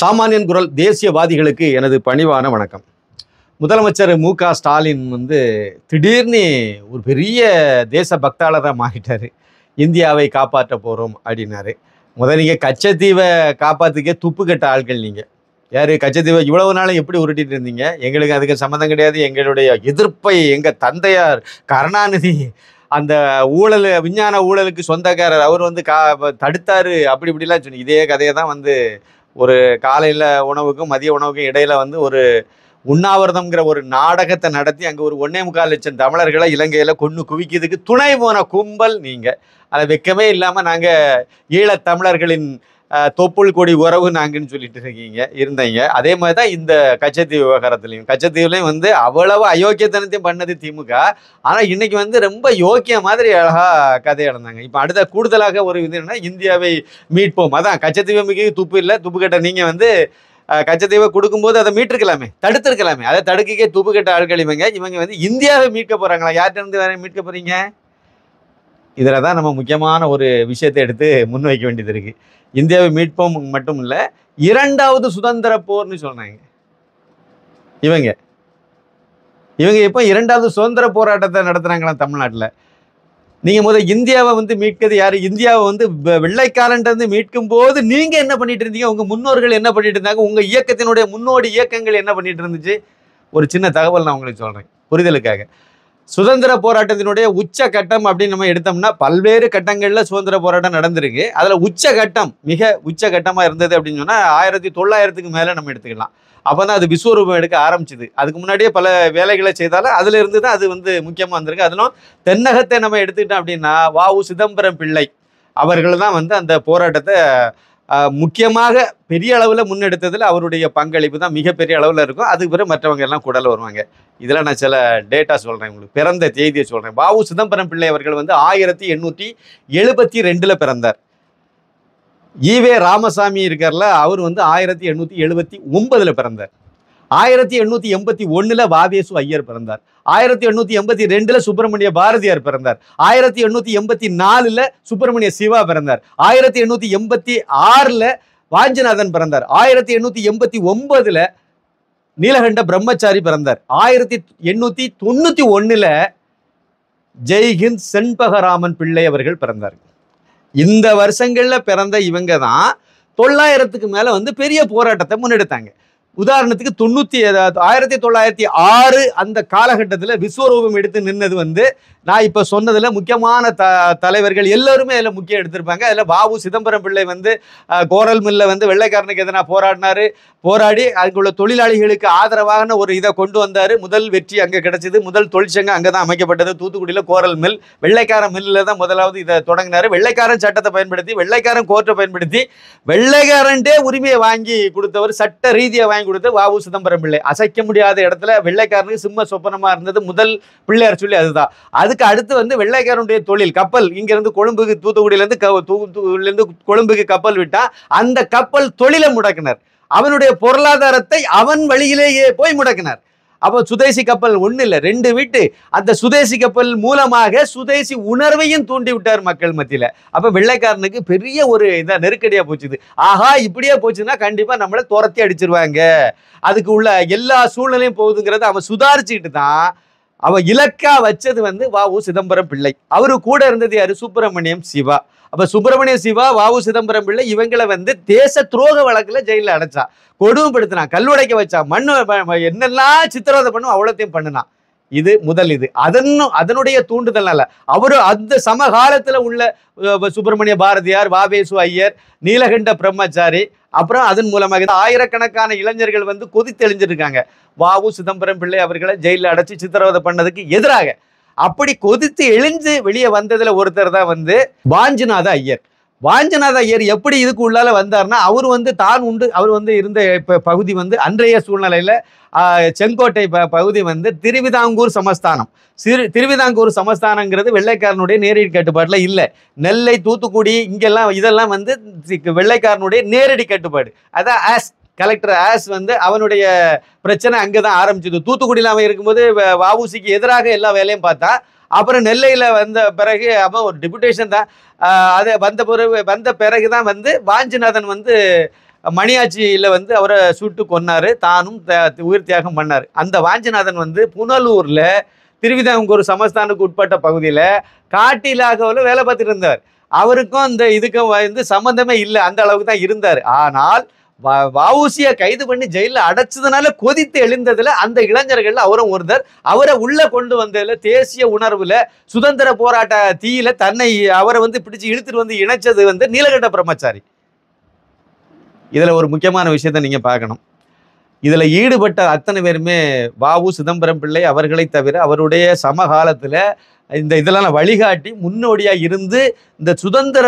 சாமானியன் குரல் தேசியவாதிகளுக்கு எனது பணிவான வணக்கம் முதலமைச்சர் மு க ஸ்டாலின் வந்து திடீர்னு ஒரு பெரிய தேச பக்தாளராக மாறிட்டார் இந்தியாவை காப்பாற்ற போகிறோம் அப்படின்னாரு முதல் நீங்கள் கச்சத்தீவை காப்பாற்றுக்கே துப்பு கட்ட ஆட்கள் நீங்கள் யார் கச்சத்தீவை இவ்வளவு நாளும் எப்படி உருட்டிட்டு இருந்தீங்க எங்களுக்கு அதுக்கு சம்மந்தம் கிடையாது எங்களுடைய எதிர்ப்பை எங்கள் தந்தையார் கருணாநிதி அந்த ஊழல் விஞ்ஞான ஊழலுக்கு சொந்தக்காரர் அவர் வந்து கா தடுத்தார் அப்படி இப்படிலாம் சொன்னி இதே கதையை தான் வந்து ஒரு காலையில் உணவுக்கும் மதிய உணவுக்கும் இடையில் வந்து ஒரு உண்ணாவிரதம்ங்கிற ஒரு நாடகத்தை நடத்தி அங்கே ஒரு ஒன்னே முக்கால் லட்சம் தமிழர்களை இலங்கையில் கொன்று குவிக்கிறதுக்கு துணை போன கும்பல் நீங்கள் அதை வெக்கமே இல்லாமல் நாங்கள் ஈழத்தமிழர்களின் தொப்புள் கொடி உறவு நாங்கன்னு சொல்லிட்டு இருக்கீங்க இருந்தீங்க அதே மாதிரி தான் இந்த கச்சத்தீவு விவகாரத்துலையும் கச்சத்தீவுலையும் வந்து அவ்வளவு அயோக்கியத்தனத்தையும் பண்ணது திமுக ஆனால் இன்னைக்கு வந்து ரொம்ப யோக்கிய மாதிரி அழகாக கதை இழந்தாங்க இப்போ அடுத்த கூடுதலாக ஒரு இது என்னன்னா இந்தியாவை மீட்போம் அதான் கச்சத்தீவு மிக துப்பு இல்லை துப்பு கட்ட நீங்கள் வந்து கச்சத்தீவை கொடுக்கும்போது அதை மீட்டிருக்கலாமே தடுத்துருக்கலாமே அதை தடுக்கிக்கே துப்பு கட்ட ஆட்கள் இவங்க இவங்க வந்து இந்தியாவை மீட்க போகிறாங்களா யார்கிட்ட இருந்து வேற மீட்க போகிறீங்க இதில் தான் நம்ம முக்கியமான ஒரு விஷயத்தை எடுத்து முன்வைக்க வேண்டியது இருக்குது இந்தியாவை மீட்போம் மட்டும் இல்லை இரண்டாவது சுதந்திர போர்னு சொன்னாங்க இவங்க இவங்க இப்போ இரண்டாவது சுதந்திர போராட்டத்தை நடத்துகிறாங்களாம் தமிழ்நாட்டில் நீங்கள் முதல் இந்தியாவை வந்து மீட்கிறது யார் இந்தியாவை வந்து வெள்ளைக்காரன்ட்டு மீட்கும் போது நீங்கள் என்ன பண்ணிட்டு இருந்தீங்க உங்கள் முன்னோர்கள் என்ன பண்ணிட்டு இருந்தாங்க உங்கள் இயக்கத்தினுடைய முன்னோடி இயக்கங்கள் என்ன பண்ணிட்டு இருந்துச்சு ஒரு சின்ன தகவல் நான் உங்களுக்கு சொல்கிறேன் புரிதலுக்காக சுதந்திர போராட்டத்தினுடைய உச்ச கட்டம் அப்படின்னு நம்ம எடுத்தோம்னா பல்வேறு கட்டங்களில் சுதந்திர போராட்டம் நடந்திருக்கு அதில் உச்ச கட்டம் மிக உச்ச கட்டமாக இருந்தது அப்படின்னு சொன்னால் ஆயிரத்தி தொள்ளாயிரத்துக்கு மேலே நம்ம எடுத்துக்கலாம் அப்போ தான் அது விஸ்வரூபம் எடுக்க ஆரம்பிச்சுது அதுக்கு முன்னாடியே பல வேலைகளை செய்தாலும் அதில் இருந்து தான் அது வந்து முக்கியமாக வந்திருக்கு அதிலும் தென்னகத்தை நம்ம எடுத்துக்கிட்டோம் அப்படின்னா வாவு சிதம்பரம் பிள்ளை அவர்கள் தான் வந்து அந்த போராட்டத்தை முக்கியமாக பெரிய அளவில் முன்னெடுத்ததில் அவருடைய பங்களிப்பு தான் மிகப்பெரிய அளவில் இருக்கும் அதுக்கு பிறகு மற்றவங்க எல்லாம் கூடல வருவாங்க இதில் நான் சில டேட்டா சொல்கிறேன் உங்களுக்கு பிறந்த தேதியை சொல்கிறேன் பாபு சிதம்பரம் பிள்ளை அவர்கள் வந்து ஆயிரத்தி எண்ணூற்றி எழுபத்தி ரெண்டில் பிறந்தார் ஈவே ராமசாமி இருக்கார்ல அவர் வந்து ஆயிரத்தி எண்ணூற்றி எழுபத்தி ஒன்பதில் பிறந்தார் ஆயிரத்தி எண்ணூற்றி எண்பத்தி ஒன்றில் வாவேசு ஐயர் பிறந்தார் ஆயிரத்தி எண்ணூற்றி எண்பத்தி ரெண்டில் சுப்பிரமணிய பாரதியார் பிறந்தார் ஆயிரத்தி எண்ணூற்றி எண்பத்தி நாலில் சுப்பிரமணிய சிவா பிறந்தார் ஆயிரத்தி எண்ணூற்றி எண்பத்தி ஆறில் வாஞ்சிநாதன் பிறந்தார் ஆயிரத்தி எண்ணூற்றி எண்பத்தி ஒன்பதில் நீலகண்ட பிரம்மச்சாரி பிறந்தார் ஆயிரத்தி எண்ணூற்றி தொண்ணூற்றி ஒன்றில் ஜெய்ஹிந்த் செண்பகராமன் பிள்ளை அவர்கள் பிறந்தார் இந்த வருஷங்களில் பிறந்த இவங்க தான் தொள்ளாயிரத்துக்கு மேலே வந்து பெரிய போராட்டத்தை முன்னெடுத்தாங்க உதாரணத்துக்கு தொண்ணூற்றி ஆயிரத்தி தொள்ளாயிரத்தி ஆறு அந்த காலகட்டத்தில் விஸ்வரூபம் எடுத்து நின்னது வந்து நான் இப்போ சொன்னதில் முக்கியமான த தலைவர்கள் எல்லோருமே அதில் முக்கியம் எடுத்திருப்பாங்க அதில் பாபு சிதம்பரம் பிள்ளை வந்து கோரல் மில்லில் வந்து வெள்ளைக்காரனுக்கு எதனா போராடினார் போராடி அங்குள்ள தொழிலாளிகளுக்கு ஆதரவாகன ஒரு இதை கொண்டு வந்தார் முதல் வெற்றி அங்கே கிடச்சிது முதல் தொழிற்சங்கம் அங்கே தான் அமைக்கப்பட்டது தூத்துக்குடியில் கோரல் மில் வெள்ளைக்கார மில்லில் தான் முதலாவது இதை தொடங்கினார் வெள்ளைக்காரன் சட்டத்தை பயன்படுத்தி வெள்ளைக்காரன் கோர்ட்டை பயன்படுத்தி வெள்ளைக்காரன்டே உரிமையை வாங்கி கொடுத்தவர் சட்ட ரீதியை வாங்கி வாங்கி கொடுத்து வாவு சிதம்பரம் பிள்ளை அசைக்க முடியாத இடத்துல வெள்ளைக்காரனுக்கு சிம்ம சொப்பனமாக இருந்தது முதல் பிள்ளையார் சொல்லி அதுதான் அதுக்கு அடுத்து வந்து வெள்ளைக்காரனுடைய தொழில் கப்பல் இங்கேருந்து கொழும்புக்கு தூத்துக்குடியிலேருந்து தூத்துக்குடியிலேருந்து கொழும்புக்கு கப்பல் விட்டால் அந்த கப்பல் தொழிலை முடக்கினர் அவனுடைய பொருளாதாரத்தை அவன் வழியிலேயே போய் முடக்கினார் அப்போ சுதேசி கப்பல் ஒன்றும் இல்லை ரெண்டு வீட்டு அந்த சுதேசி கப்பல் மூலமாக சுதேசி உணர்வையும் தூண்டி விட்டார் மக்கள் மத்தியில் அப்போ வெள்ளைக்காரனுக்கு பெரிய ஒரு இதாக நெருக்கடியாக போச்சுது ஆஹா இப்படியே போச்சுன்னா கண்டிப்பாக நம்மளை துரத்தி அடிச்சிருவாங்க அதுக்கு உள்ள எல்லா சூழ்நிலையும் போகுதுங்கிறத அவன் சுதாரிச்சுக்கிட்டு தான் அவன் இலக்கா வச்சது வந்து வா உ சிதம்பரம் பிள்ளை அவரு கூட இருந்தது யாரு சுப்பிரமணியம் சிவா அப்போ சுப்பிரமணிய சிவா வாவு சிதம்பரம் பிள்ளை இவங்களை வந்து தேச துரோக வழக்கில் ஜெயிலில் அடைச்சா கொடுமைப்படுத்தினான் கல்லுடைக்க வச்சா மண் என்னெல்லாம் சித்திரவதை பண்ணும் அவ்வளோத்தையும் பண்ணினான் இது முதல் இது அதன் அதனுடைய தூண்டுதல் அல்ல அவர் அந்த சமகாலத்தில் உள்ள சுப்பிரமணிய பாரதியார் வாவேசு ஐயர் நீலகண்ட பிரம்மச்சாரி அப்புறம் அதன் மூலமாக ஆயிரக்கணக்கான இளைஞர்கள் வந்து தெளிஞ்சிருக்காங்க வாவு சிதம்பரம் பிள்ளை அவர்களை ஜெயிலில் அடைச்சி சித்திரவதை பண்ணதுக்கு எதிராக அப்படி கொதித்து எழிஞ்சு வெளியே வந்ததில் ஒருத்தர் தான் வந்து வாஞ்சிநாத ஐயர் வாஞ்சநாத ஐயர் எப்படி இதுக்கு உள்ளால வந்தார்னா அவர் வந்து தான் உண்டு அவர் வந்து இருந்த பகுதி வந்து அன்றைய சூழ்நிலையில் செங்கோட்டை ப பகுதி வந்து திருவிதாங்கூர் சமஸ்தானம் சிறு திருவிதாங்கூர் சமஸ்தானங்கிறது வெள்ளைக்காரனுடைய நேரடி கட்டுப்பாட்டில் இல்லை நெல்லை தூத்துக்குடி இங்கெல்லாம் இதெல்லாம் வந்து வெள்ளைக்காரனுடைய நேரடி கட்டுப்பாடு அதான் ஆஸ் கலெக்டர் ஆஸ் வந்து அவனுடைய பிரச்சனை அங்கே தான் ஆரம்பிச்சது தூத்துக்குடியில் அவன் இருக்கும்போது வாவூசிக்கு எதிராக எல்லா வேலையும் பார்த்தான் அப்புறம் நெல்லையில் வந்த பிறகு அவன் ஒரு டெபுடேஷன் தான் அதை வந்த பிறகு வந்த பிறகு தான் வந்து வாஞ்சிநாதன் வந்து மணியாச்சியில் வந்து அவரை சுட்டு கொன்னார் தானும் உயிர் தியாகம் பண்ணார் அந்த வாஞ்சிநாதன் வந்து புனலூரில் திருவிதாங்கூர் சமஸ்தானுக்கு உட்பட்ட பகுதியில் காட்டிலாகவில் வேலை பார்த்துட்டு இருந்தார் அவருக்கும் அந்த இதுக்கும் வந்து சம்மந்தமே இல்லை அந்த அளவுக்கு தான் இருந்தார் ஆனால் வவுசியை கைது பண்ணி ஜெயிலில் அடைச்சதுனால கொதித்து எழுந்ததில் அந்த இளைஞர்கள் அவரும் ஒருத்தர் அவரை உள்ளே கொண்டு வந்ததில் தேசிய உணர்வில் சுதந்திர போராட்ட தீயில தன்னை அவரை வந்து பிடிச்சி இழுத்துட்டு வந்து இணைச்சது வந்து நீலகண்ட பிரம்மச்சாரி இதில் ஒரு முக்கியமான விஷயத்த நீங்கள் பார்க்கணும் இதில் ஈடுபட்ட அத்தனை பேருமே வாவு சிதம்பரம் பிள்ளை அவர்களை தவிர அவருடைய சமகாலத்தில் இந்த இதெல்லாம் வழிகாட்டி முன்னோடியாக இருந்து இந்த சுதந்திர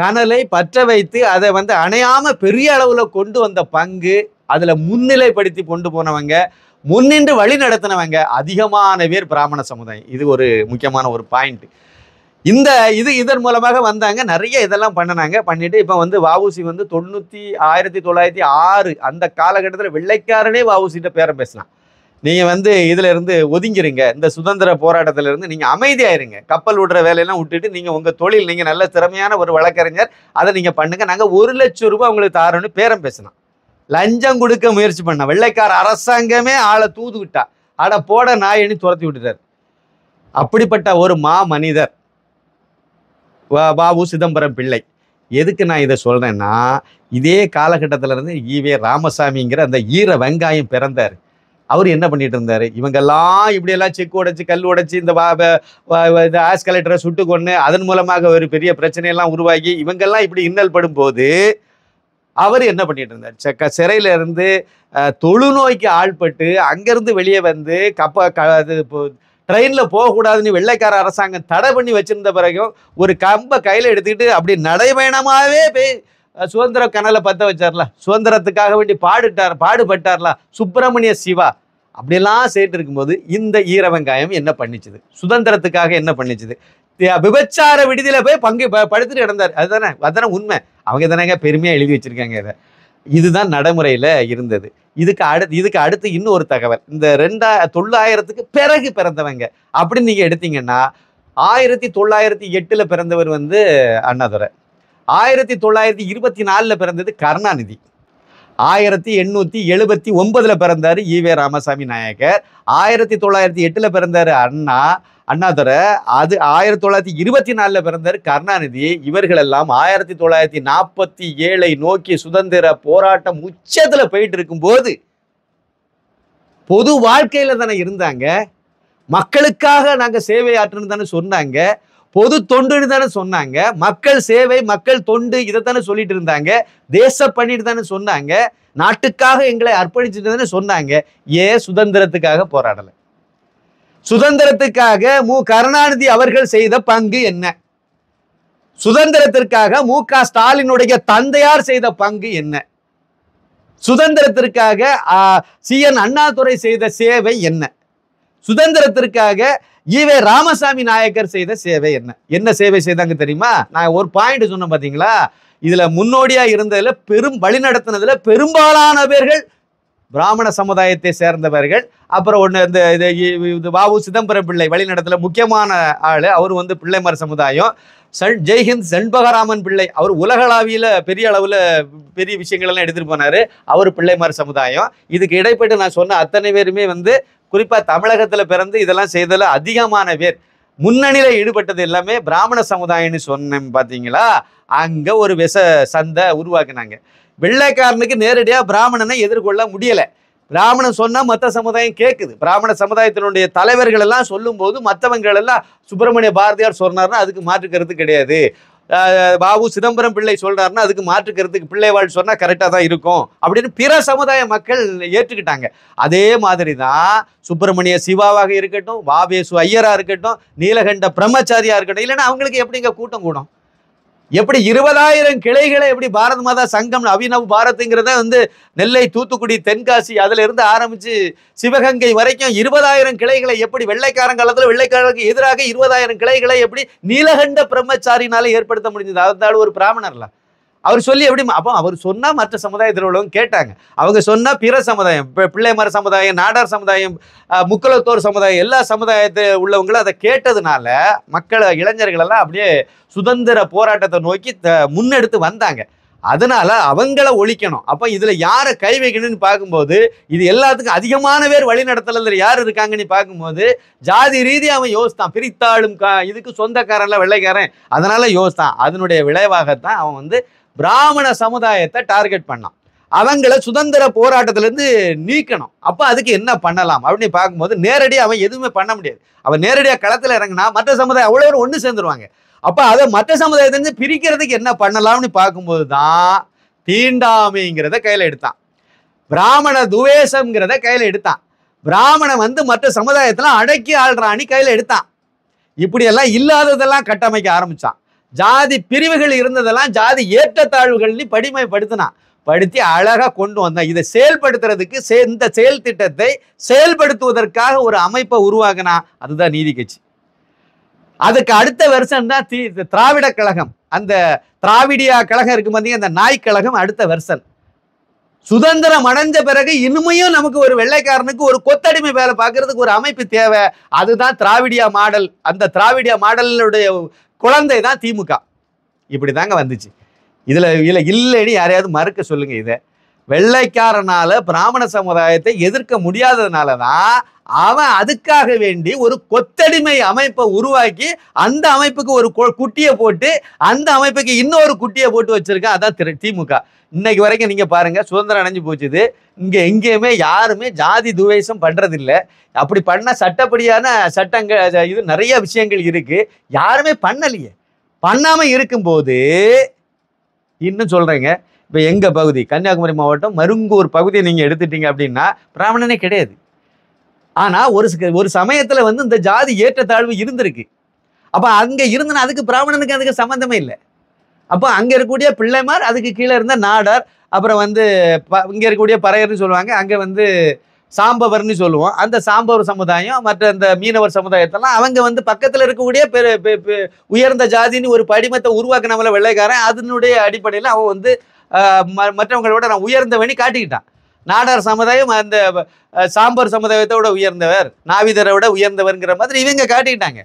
கனலை பற்ற வைத்து அதை வந்து அணையாமல் பெரிய அளவில் கொண்டு வந்த பங்கு அதில் முன்னிலைப்படுத்தி கொண்டு போனவங்க முன்னின்று வழி நடத்தினவங்க அதிகமான பேர் பிராமண சமுதாயம் இது ஒரு முக்கியமான ஒரு பாயிண்ட் இந்த இது இதன் மூலமாக வந்தாங்க நிறைய இதெல்லாம் பண்ணினாங்க பண்ணிட்டு இப்போ வந்து வாவுசி வந்து தொண்ணூற்றி ஆயிரத்தி தொள்ளாயிரத்தி ஆறு அந்த காலகட்டத்தில் வெள்ளைக்காரனே வாவுசிகிட்ட பேரம் பேசலாம் நீங்கள் வந்து இதில் இருந்து ஒதுங்கிருங்க இந்த சுதந்திர போராட்டத்தில் இருந்து நீங்கள் அமைதியாயிருங்க கப்பல் விடுற வேலையெல்லாம் விட்டுட்டு நீங்கள் உங்கள் தொழில் நீங்கள் நல்ல திறமையான ஒரு வழக்கறிஞர் அதை நீங்கள் பண்ணுங்கள் நாங்கள் ஒரு லட்சம் ரூபாய் உங்களுக்கு தாரோன்னு பேரம் பேசினோம் லஞ்சம் கொடுக்க முயற்சி பண்ண வெள்ளைக்கார அரசாங்கமே ஆளை தூது விட்டா அட போட நாயணி துரத்தி விட்டுட்டார் அப்படிப்பட்ட ஒரு மா மனிதர் பாபு சிதம்பரம் பிள்ளை எதுக்கு நான் இதை சொல்கிறேன்னா இதே காலகட்டத்திலேருந்து ஈவே ராமசாமிங்கிற அந்த ஈர வெங்காயம் பிறந்தார் அவர் என்ன பண்ணிட்டு இருந்தாரு இவங்கெல்லாம் இப்படியெல்லாம் செக் உடைச்சு கல் உடைச்சு இந்த ஆஸ்கலேட்டரை சுட்டு கொண்டு அதன் மூலமாக ஒரு பெரிய பிரச்சனையெல்லாம் உருவாகி இவங்கெல்லாம் இப்படி இன்னல் படும் போது அவர் என்ன பண்ணிட்டு இருந்தார் செக்க சிறையில இருந்து தொழுநோய்க்கு ஆள்பட்டு அங்கேருந்து வெளியே வந்து கப்ப க இது ட்ரெயினில் போகக்கூடாதுன்னு வெள்ளைக்கார அரசாங்கம் தடை பண்ணி வச்சிருந்த பிறகும் ஒரு கம்பை கையில் எடுத்துக்கிட்டு அப்படி நடைபயணமாகவே போய் சுதந்திர கனலை பற்ற வச்சார்ல சுதந்திரத்துக்காக வேண்டி பாடுட்டார் பாடுபட்டார்ல சுப்பிரமணிய சிவா அப்படிலாம் சேர்த்து இருக்கும்போது இந்த ஈர வெங்காயம் என்ன பண்ணிச்சுது சுதந்திரத்துக்காக என்ன பண்ணிச்சுது விபச்சார விடுதியில் போய் பங்கு படுத்துட்டு கிடந்தார் அதுதானே அதுதானே உண்மை அவங்க தானேங்க பெருமையாக எழுதி வச்சுருக்காங்க இதை இதுதான் நடைமுறையில் இருந்தது இதுக்கு அடுத்து இதுக்கு அடுத்து இன்னும் ஒரு தகவல் இந்த ரெண்டா தொள்ளாயிரத்துக்கு பிறகு பிறந்தவங்க அப்படின்னு நீங்கள் எடுத்தீங்கன்னா ஆயிரத்தி தொள்ளாயிரத்தி எட்டில் பிறந்தவர் வந்து அண்ணாதுரை ஆயிரத்தி தொள்ளாயிரத்தி இருபத்தி நாலில் பிறந்தது கருணாநிதி ஆயிரத்தி எண்ணூற்றி எழுபத்தி ஒன்பதில் பிறந்தார் வே ராமசாமி நாயக்கர் ஆயிரத்தி தொள்ளாயிரத்தி எட்டில் பிறந்தார் அண்ணா அண்ணாதுரை அது ஆயிரத்தி தொள்ளாயிரத்தி இருபத்தி நாலில் பிறந்தார் கருணாநிதி இவர்களெல்லாம் ஆயிரத்தி தொள்ளாயிரத்தி நாற்பத்தி ஏழை நோக்கி சுதந்திர போராட்டம் உச்சத்தில் போயிட்டு இருக்கும்போது பொது வாழ்க்கையில் தானே இருந்தாங்க மக்களுக்காக நாங்கள் சேவை ஆற்றணும் தானே சொன்னாங்க பொது தொண்டுன்னு தானே சொன்னாங்க மக்கள் சேவை மக்கள் தொண்டு இதைத்தானே சொல்லிட்டு இருந்தாங்க தேச பண்ணிட்டு தானே சொன்னாங்க நாட்டுக்காக எங்களை அர்ப்பணிச்சுட்டு சொன்னாங்க ஏன் சுதந்திரத்துக்காக போராடலை சுதந்திரத்துக்காக மு கருணாநிதி அவர்கள் செய்த பங்கு என்ன சுதந்திரத்திற்காக மு க ஸ்டாலினுடைய தந்தையார் செய்த பங்கு என்ன சுதந்திரத்திற்காக சி என் அண்ணாதுரை செய்த சேவை என்ன சுதந்திரத்திற்காக இவே ராமசாமி நாயக்கர் செய்த சேவை என்ன என்ன சேவை செய்தாங்க தெரியுமா நான் ஒரு பாயிண்ட் சொன்னேன் பார்த்தீங்களா இதில் முன்னோடியாக இருந்ததில் பெரும் வழிநடத்தினதில் பெரும்பாலான பேர்கள் பிராமண சமுதாயத்தை சேர்ந்தவர்கள் அப்புறம் ஒன்று இந்த இது இது வாவு சிதம்பரம் பிள்ளை வழிநடத்தில் முக்கியமான ஆள் அவர் வந்து பிள்ளைமர் சமுதாயம் சன் ஜெய்ஹிந்த் செண்பகராமன் பிள்ளை அவர் உலகளாவியில் பெரிய அளவில் பெரிய விஷயங்கள்லாம் எடுத்துகிட்டு போனார் அவர் பிள்ளைமார் சமுதாயம் இதுக்கு இடைப்பட்டு நான் சொன்ன அத்தனை பேருமே வந்து குறிப்பாக தமிழகத்தில் பிறந்து இதெல்லாம் செய்ததில் அதிகமான பேர் முன்னணியில் ஈடுபட்டது எல்லாமே பிராமண சமுதாயம்னு சொன்னேன் பார்த்தீங்களா அங்கே ஒரு விச சந்தை உருவாக்குனாங்க வெள்ளைக்காரனுக்கு நேரடியாக பிராமணனை எதிர்கொள்ள முடியலை பிராமணன் சொன்னால் மற்ற சமுதாயம் கேட்குது பிராமண சமுதாயத்தினுடைய தலைவர்கள் எல்லாம் சொல்லும்போது மற்றவங்க எல்லாம் சுப்பிரமணிய பாரதியார் சொன்னார்னா அதுக்கு மாற்றுக்கிறது கிடையாது பாபு சிதம்பரம் பிள்ளை சொல்றாருன்னா அதுக்கு மாற்றுக்கிறதுக்கு பிள்ளைவாள் சொன்னால் கரெக்டாக தான் இருக்கும் அப்படின்னு பிற சமுதாய மக்கள் ஏற்றுக்கிட்டாங்க அதே மாதிரி தான் சுப்பிரமணிய சிவாவாக இருக்கட்டும் வாபேசு ஐயராக இருக்கட்டும் நீலகண்ட பிரம்மச்சாரியாக இருக்கட்டும் இல்லைன்னா அவங்களுக்கு எப்படிங்க கூட்டம் கூடும் எப்படி இருபதாயிரம் கிளைகளை எப்படி பாரத மாதா சங்கம் அபிநவ் பாரத்ங்கிறத வந்து நெல்லை தூத்துக்குடி தென்காசி அதுல இருந்து ஆரம்பித்து சிவகங்கை வரைக்கும் இருபதாயிரம் கிளைகளை எப்படி வெள்ளைக்காரன் காலத்தில் எதிராக இருபதாயிரம் கிளைகளை எப்படி நீலகண்ட பிரம்மச்சாரினால ஏற்படுத்த முடிஞ்சது அதால் ஒரு பிராமணர்ல அவர் சொல்லி எப்படி அப்போ அவர் சொன்னால் மற்ற சமுதாயத்தில் உள்ளவங்க கேட்டாங்க அவங்க சொன்னால் பிற சமுதாயம் இப்போ மர சமுதாயம் நாடார் சமுதாயம் முக்கலத்தோர் சமுதாயம் எல்லா சமுதாயத்தில் உள்ளவங்களும் அதை கேட்டதுனால மக்கள் இளைஞர்களெல்லாம் அப்படியே சுதந்திர போராட்டத்தை நோக்கி முன்னெடுத்து வந்தாங்க அதனால் அவங்கள ஒழிக்கணும் அப்போ இதில் யாரை கை வைக்கணும்னு பார்க்கும்போது இது எல்லாத்துக்கும் அதிகமான பேர் வழிநடத்தலத்தில் யார் இருக்காங்கன்னு பார்க்கும்போது ஜாதி ரீதியாக அவன் யோசித்தான் பிரித்தாளும் கா இதுக்கு சொந்தக்காரன்ல வெள்ளைக்காரன் அதனால் யோசித்தான் அதனுடைய விளைவாகத்தான் அவன் வந்து பிராமண சமுதாயத்தை டார்கெட் பண்ணலாம் அவங்கள சுதந்திர போராட்டத்திலேருந்து நீக்கணும் அப்போ அதுக்கு என்ன பண்ணலாம் அப்படின்னு பார்க்கும்போது நேரடியாக அவன் எதுவுமே பண்ண முடியாது அவன் நேரடியாக களத்தில் இறங்கினா மற்ற சமுதாயம் அவ்வளோ பேரும் ஒன்று சேர்ந்துருவாங்க அப்போ அதை மற்ற சமுதாயத்திலேருந்து பிரிக்கிறதுக்கு என்ன பண்ணலாம்னு பார்க்கும்போது தான் தீண்டாமைங்கிறத கையில் எடுத்தான் பிராமண துவேஷங்கிறத கையில் எடுத்தான் பிராமணன் வந்து மற்ற சமுதாயத்தெல்லாம் அடக்கி ஆள்றான்னு கையில் எடுத்தான் இப்படியெல்லாம் இல்லாததெல்லாம் கட்டமைக்க ஆரம்பித்தான் ஜாதி பிரிவுகள் இருந்ததெல்லாம் ஜாதி ஏற்றத்தாழ்வுகள்னு படிமைப்படுத்தினான் படுத்தி அழகாக கொண்டு வந்தான் இதை செயல்படுத்துறதுக்கு சே இந்த செயல் திட்டத்தை செயல்படுத்துவதற்காக ஒரு அமைப்பை உருவாக்கினா அதுதான் நீதி கட்சி அதுக்கு அடுத்த வருஷம் தான் தி திராவிட கழகம் அந்த திராவிடியா கழகம் இருக்கு பார்த்தீங்க அந்த நாய் கழகம் அடுத்த வருஷன் சுதந்திரம் அடைஞ்ச பிறகு இனிமையும் நமக்கு ஒரு வெள்ளைக்காரனுக்கு ஒரு கொத்தடிமை வேலை பார்க்கறதுக்கு ஒரு அமைப்பு தேவை அதுதான் திராவிடியா மாடல் அந்த திராவிடியா மாடலுடைய குழந்தை தான் திமுக இப்படி தாங்க வந்துச்சு இதில் இல்லை இல்லைன்னு யாரையாவது மறுக்க சொல்லுங்கள் இதை வெள்ளைக்காரனால் பிராமண சமுதாயத்தை எதிர்க்க முடியாததுனால தான் அவன் அதுக்காக வேண்டி ஒரு கொத்தடிமை அமைப்பை உருவாக்கி அந்த அமைப்புக்கு ஒரு குட்டியை போட்டு அந்த அமைப்புக்கு இன்னொரு குட்டியை போட்டு வச்சுருக்கான் அதான் திரு திமுக இன்னைக்கு வரைக்கும் நீங்கள் பாருங்கள் சுதந்திரம் அடைஞ்சு போச்சுது இங்கே எங்கேயுமே யாருமே ஜாதி துவேஷம் பண்ணுறதில்ல அப்படி பண்ண சட்டப்படியான சட்டங்கள் இது நிறைய விஷயங்கள் இருக்குது யாருமே பண்ணலையே பண்ணாமல் இருக்கும்போது இன்னும் சொல்கிறேங்க இப்போ எங்கள் பகுதி கன்னியாகுமரி மாவட்டம் மருங்கூர் பகுதியை நீங்கள் எடுத்துட்டீங்க அப்படின்னா பிராமணனே கிடையாது ஆனால் ஒரு ஒரு சமயத்தில் வந்து இந்த ஜாதி ஏற்றத்தாழ்வு இருந்திருக்கு அப்போ அங்கே இருந்தனா அதுக்கு பிராமணனுக்கு அதுக்கு சம்மந்தமே இல்லை அப்போ அங்கே இருக்கக்கூடிய பிள்ளைமார் அதுக்கு கீழே இருந்த நாடார் அப்புறம் வந்து ப இங்கே இருக்கக்கூடிய பறையர்னு சொல்லுவாங்க அங்கே வந்து சாம்பவர்னு சொல்லுவோம் அந்த சாம்பவர் சமுதாயம் மற்ற அந்த மீனவர் சமுதாயத்தெல்லாம் அவங்க வந்து பக்கத்தில் இருக்கக்கூடிய பெரு உயர்ந்த ஜாதின்னு ஒரு படிமத்தை உருவாக்கினவங்கள வெள்ளைக்காரன் அதனுடைய அடிப்படையில் அவன் வந்து மற்றவங்களோட நான் உயர்ந்தவனி காட்டிக்கிட்டான் நாடார் சமுதாயம் அந்த சாம்பவர் சமுதாயத்தோட விட நாவிதரோட உயர்ந்தவர்ங்கிற மாதிரி இவங்க காட்டிக்கிட்டாங்க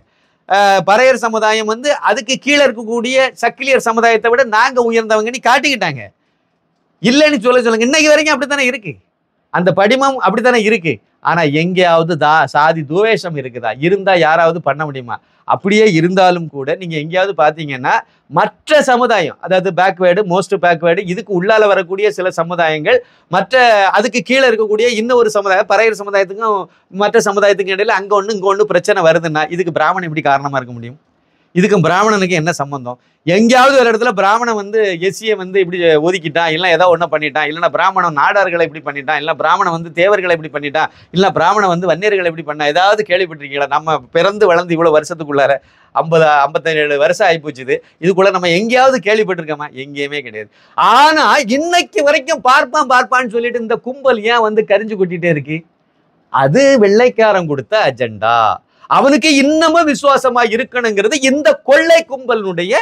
பறையர் சமுதாயம் வந்து அதுக்கு கீழே இருக்கக்கூடிய சக்கிலியர் சமுதாயத்தை விட நாங்கள் உயர்ந்தவங்கன்னு காட்டிக்கிட்டாங்க இல்லைன்னு சொல்ல சொல்லுங்க இன்னைக்கு வரைக்கும் அப்படித்தானே இருக்கு அந்த படிமம் அப்படித்தானே இருக்கு ஆனா எங்கேயாவது தா சாதி துவேஷம் இருக்குதா இருந்தா யாராவது பண்ண முடியுமா அப்படியே இருந்தாலும் கூட நீங்க எங்கேயாவது பார்த்தீங்கன்னா மற்ற சமுதாயம் அதாவது பேக்வேர்டு மோஸ்ட் பேக்வேர்டு இதுக்கு உள்ளால வரக்கூடிய சில சமுதாயங்கள் மற்ற அதுக்கு கீழே இருக்கக்கூடிய இன்னும் ஒரு சமுதாயம் பறையர் சமுதாயத்துக்கும் மற்ற சமுதாயத்துக்கும் இடையில அங்க ஒன்று இங்க ஒன்று பிரச்சனை வருதுன்னா இதுக்கு பிராமணம் எப்படி காரணமா இருக்க முடியும் இதுக்கும் பிராமணனுக்கு என்ன சம்மந்தம் எங்கேயாவது ஒரு இடத்துல பிராமணன் வந்து எஸ்சியை வந்து இப்படி ஒதுக்கிட்டான் இல்லை ஏதோ ஒன்றும் பண்ணிட்டான் இல்லைனா பிராமணன் நாடார்களை இப்படி பண்ணிட்டான் இல்லை பிராமணன் வந்து தேவர்களை இப்படி பண்ணிட்டான் இல்லை பிராமணன் வந்து வன்னியர்களை இப்படி பண்ணா ஏதாவது கேள்விப்பட்டிருக்கீங்களா நம்ம பிறந்து வளர்ந்து இவ்வளோ வருஷத்துக்குள்ளார ஐம்பது ஐம்பத்தேழு வருஷம் போச்சுது இதுக்குள்ள நம்ம எங்கேயாவது கேள்விப்பட்டிருக்கோமா எங்கேயுமே கிடையாது ஆனால் இன்னைக்கு வரைக்கும் பார்ப்பான் பார்ப்பான்னு சொல்லிட்டு இந்த கும்பல் ஏன் வந்து கரிஞ்சு கொட்டிகிட்டே இருக்கு அது வெள்ளைக்காரன் கொடுத்த அஜெண்டா அவனுக்கு இன்னமும் விசுவாசமா இருக்கணுங்கிறது இந்த கொள்ளை கும்பலினுடைய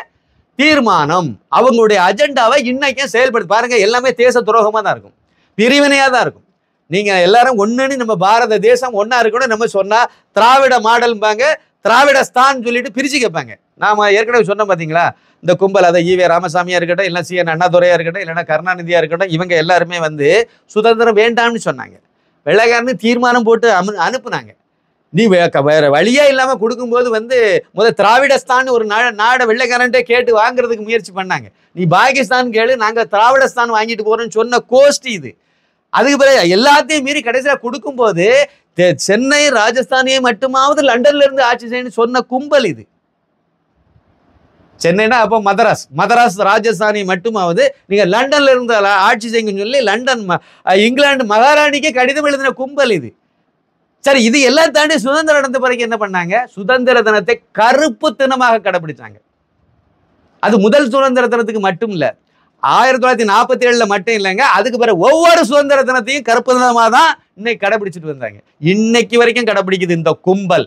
தீர்மானம் அவங்களுடைய அஜெண்டாவை இன்னைக்கும் செயல்படுத்தி பாருங்க எல்லாமே தேச துரோகமாக தான் இருக்கும் பிரிவினையாக தான் இருக்கும் நீங்கள் எல்லாரும் ஒன்றுன்னு நம்ம பாரத தேசம் ஒன்றா இருக்கணும் நம்ம சொன்னால் திராவிட மாடல்பாங்க திராவிட ஸ்தான் சொல்லிட்டு பிரித்து கேட்பாங்க நாம ஏற்கனவே சொன்னோம் பார்த்தீங்களா இந்த கும்பல் அதை ஈவே ராமசாமியாக இருக்கட்டும் இல்லை சி என் இருக்கட்டும் இல்லைன்னா கருணாநிதியாக இருக்கட்டும் இவங்க எல்லாருமே வந்து சுதந்திரம் வேண்டாம்னு சொன்னாங்க வெள்ளைக்காரனு தீர்மானம் போட்டு அனு அனுப்புனாங்க நீ வேற வழியே இல்லாமல் கொடுக்கும்போது வந்து முதல் திராவிடஸ்தான் ஒரு நா நாட வெள்ளைக்காரன்ட்டே கேட்டு வாங்குறதுக்கு முயற்சி பண்ணாங்க நீ பாகிஸ்தான் கேளு நாங்கள் திராவிடஸ்தான் வாங்கிட்டு போகிறோம்னு சொன்ன கோஷ்டி இது அதுக்கு பிறகு எல்லாத்தையும் மீறி கடைசியாக கொடுக்கும்போது சென்னை ராஜஸ்தானியை மட்டுமாவது லண்டனில் இருந்து ஆட்சி செய்யணும்னு சொன்ன கும்பல் இது சென்னைனா அப்போ மதராஸ் மதராஸ் ராஜஸ்தானி மட்டுமாவது நீங்கள் லண்டனில் இருந்த ஆட்சி செய்யுங்கன்னு சொல்லி லண்டன் இங்கிலாந்து மகாராணிக்கு கடிதம் எழுதின கும்பல் இது சரி இது எல்லாம் தாண்டி சுதந்திர நடந்த பிறகு என்ன பண்ணாங்க சுதந்திர தினத்தை கருப்பு தினமாக கடைபிடிச்சாங்க அது முதல் சுதந்திர தினத்துக்கு மட்டும் இல்லை ஆயிரத்தி தொள்ளாயிரத்தி நாற்பத்தி ஏழில் மட்டும் இல்லைங்க அதுக்கு பிறகு ஒவ்வொரு சுதந்திர தினத்தையும் கருப்பு தினமாக தான் இன்னைக்கு கடைபிடிச்சிட்டு வந்தாங்க இன்னைக்கு வரைக்கும் கடைபிடிக்குது இந்த கும்பல்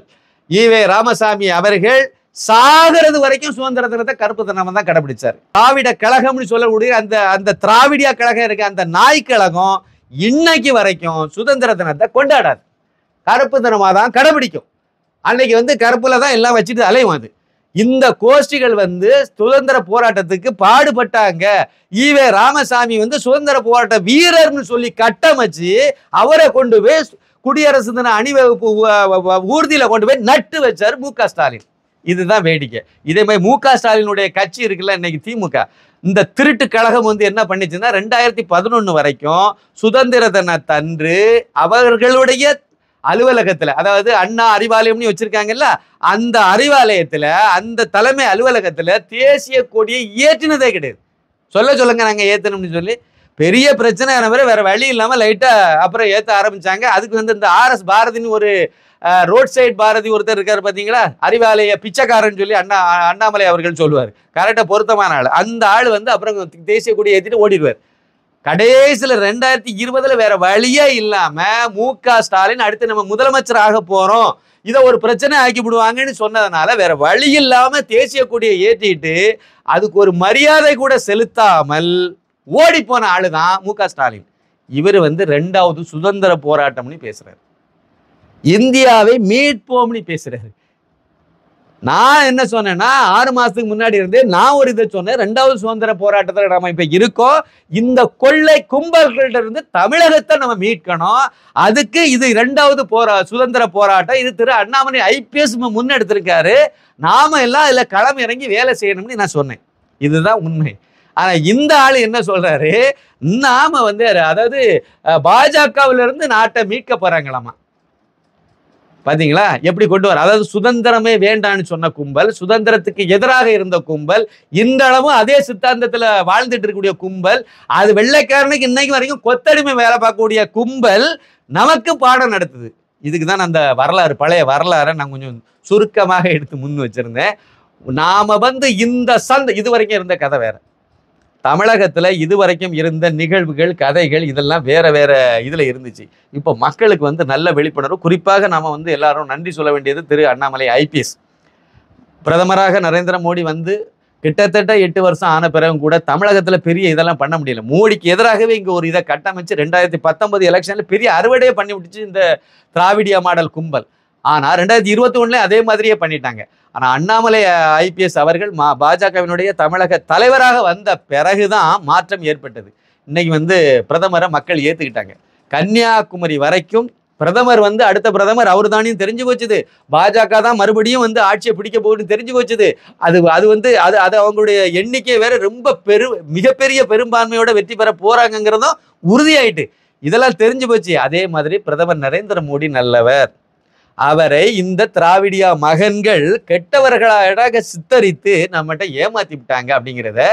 ஈவே ராமசாமி அவர்கள் சாகிறது வரைக்கும் சுதந்திர தினத்தை கருப்பு தினமாக தான் கடைபிடிச்சார் திராவிட கழகம்னு சொல்லக்கூடிய அந்த அந்த திராவிடியா கழகம் இருக்க அந்த நாய் கழகம் இன்னைக்கு வரைக்கும் சுதந்திர தினத்தை கொண்டாடாது கருப்பு தினமாக தான் கடைபிடிக்கும் அன்னைக்கு வந்து கருப்பில் தான் எல்லாம் வச்சுட்டு அலையும் அது இந்த கோஷ்டிகள் வந்து சுதந்திர போராட்டத்துக்கு பாடுபட்டாங்க ஈவே ராமசாமி வந்து சுதந்திர போராட்ட வீரர்னு சொல்லி கட்டமைச்சு அவரை கொண்டு போய் குடியரசு தின அணிவகுப்பு ஊர்தியில் கொண்டு போய் நட்டு வச்சார் மு ஸ்டாலின் இதுதான் வேடிக்கை இதே மாதிரி மு க ஸ்டாலினுடைய கட்சி இருக்குல்ல இன்னைக்கு திமுக இந்த திருட்டு கழகம் வந்து என்ன பண்ணிச்சுன்னா ரெண்டாயிரத்தி பதினொன்று வரைக்கும் சுதந்திர தின தன்று அவர்களுடைய அலுவலகத்துல அதாவது அண்ணா அறிவாலயம்னு வச்சிருக்காங்கல்ல அந்த அறிவாலயத்துல அந்த தலைமை அலுவலகத்துல தேசிய கொடியை ஏற்றினதே கிடையாது சொல்ல சொல்லுங்க நாங்க ஏத்தணும்னு சொல்லி பெரிய பிரச்சனை ஆன வேற வழி இல்லாம லைட்டா அப்புறம் ஏத்த ஆரம்பிச்சாங்க அதுக்கு வந்து இந்த ஆர் எஸ் பாரதின்னு ஒரு ரோட் சைட் பாரதி ஒருத்தர் இருக்காரு பாத்தீங்களா அறிவாலய பிச்சைக்காரன் சொல்லி அண்ணா அண்ணாமலை அவர்கள் சொல்லுவார் கரெக்டாக பொருத்தமான ஆள் அந்த ஆள் வந்து அப்புறம் தேசிய கொடியை ஏற்றிட்டு ஓடிடுவார் கடைசியில் ரெண்டாயிரத்தி இருபதுல வேற வழியே இல்லாம மு க ஸ்டாலின் அடுத்து நம்ம முதலமைச்சராக போறோம் இதை ஒரு பிரச்சனை ஆக்கி விடுவாங்கன்னு சொன்னதுனால வேற வழி இல்லாம தேசிய கொடியை ஏற்றிட்டு அதுக்கு ஒரு மரியாதை கூட செலுத்தாமல் ஓடி போன ஆளு தான் மு க ஸ்டாலின் இவர் வந்து ரெண்டாவது சுதந்திர போராட்டம்னு பேசுறாரு இந்தியாவை மீட்போம்னு பேசுறாரு நான் என்ன சொன்னேன்னா ஆறு மாதத்துக்கு முன்னாடி இருந்து நான் ஒரு இதை சொன்னேன் ரெண்டாவது சுதந்திர போராட்டத்தில் நம்ம இப்போ இருக்கோம் இந்த கொள்ளை கும்பல்கள்ட்ட இருந்து தமிழகத்தை நம்ம மீட்கணும் அதுக்கு இது இரண்டாவது போரா சுதந்திர போராட்டம் இது திரு அண்ணாமலை ஐபிஎஸ் முன்னெடுத்திருக்காரு நாம எல்லாம் இதில் களம் இறங்கி வேலை செய்யணும்னு நான் சொன்னேன் இதுதான் உண்மை ஆனால் இந்த ஆள் என்ன சொல்கிறாரு நாம வந்து அதாவது பாஜகவிலிருந்து நாட்டை மீட்க போறாங்களாமா பார்த்தீங்களா எப்படி கொண்டு வர அதாவது சுதந்திரமே வேண்டான்னு சொன்ன கும்பல் சுதந்திரத்துக்கு எதிராக இருந்த கும்பல் இந்த அளவும் அதே சித்தாந்தத்தில் வாழ்ந்துட்டு இருக்கக்கூடிய கும்பல் அது வெள்ளைக்காரனுக்கு இன்னைக்கு வரைக்கும் கொத்தடிமை வேலை பார்க்கக்கூடிய கும்பல் நமக்கு பாடம் நடத்துது இதுக்கு தான் அந்த வரலாறு பழைய வரலாறை நான் கொஞ்சம் சுருக்கமாக எடுத்து முன் வச்சுருந்தேன் நாம் வந்து இந்த சந்த் இது வரைக்கும் இருந்த கதை வேறு தமிழகத்தில் இதுவரைக்கும் இருந்த நிகழ்வுகள் கதைகள் இதெல்லாம் வேறு வேறு இதில் இருந்துச்சு இப்போ மக்களுக்கு வந்து நல்ல விழிப்புணர்வு குறிப்பாக நாம் வந்து எல்லாரும் நன்றி சொல்ல வேண்டியது திரு அண்ணாமலை ஐபிஎஸ் பிரதமராக நரேந்திர மோடி வந்து கிட்டத்தட்ட எட்டு வருஷம் ஆன பிறகும் கூட தமிழகத்தில் பெரிய இதெல்லாம் பண்ண முடியல மோடிக்கு எதிராகவே இங்கே ஒரு இதை கட்டமைச்சு ரெண்டாயிரத்தி பத்தொன்பது எலெக்ஷனில் பெரிய அறுவடையை பண்ணி விட்டுச்சு இந்த திராவிடிய மாடல் கும்பல் ஆனால் ரெண்டாயிரத்தி இருபத்தி ஒன்றுலேயும் அதே மாதிரியே பண்ணிட்டாங்க ஆனால் அண்ணாமலை ஐபிஎஸ் அவர்கள் மா பாஜகவினுடைய தமிழக தலைவராக வந்த பிறகுதான் மாற்றம் ஏற்பட்டது இன்னைக்கு வந்து பிரதமரை மக்கள் ஏற்றுக்கிட்டாங்க கன்னியாகுமரி வரைக்கும் பிரதமர் வந்து அடுத்த பிரதமர் அவர் தானையும் தெரிஞ்சு போச்சுது பாஜக தான் மறுபடியும் வந்து ஆட்சியை பிடிக்க போகுதுன்னு தெரிஞ்சு போச்சுது அது அது வந்து அது அது அவங்களுடைய எண்ணிக்கை வேற ரொம்ப பெரு மிகப்பெரிய பெரும்பான்மையோட வெற்றி பெற போறாங்கங்கிறதும் உறுதியாயிட்டு இதெல்லாம் தெரிஞ்சு போச்சு அதே மாதிரி பிரதமர் நரேந்திர மோடி நல்லவர் அவரை இந்த திராவிடியா மகன்கள் கெட்டவர்களாக சித்தரித்து நம்மகிட்ட ஏமாத்தி விட்டாங்க அப்படிங்கிறத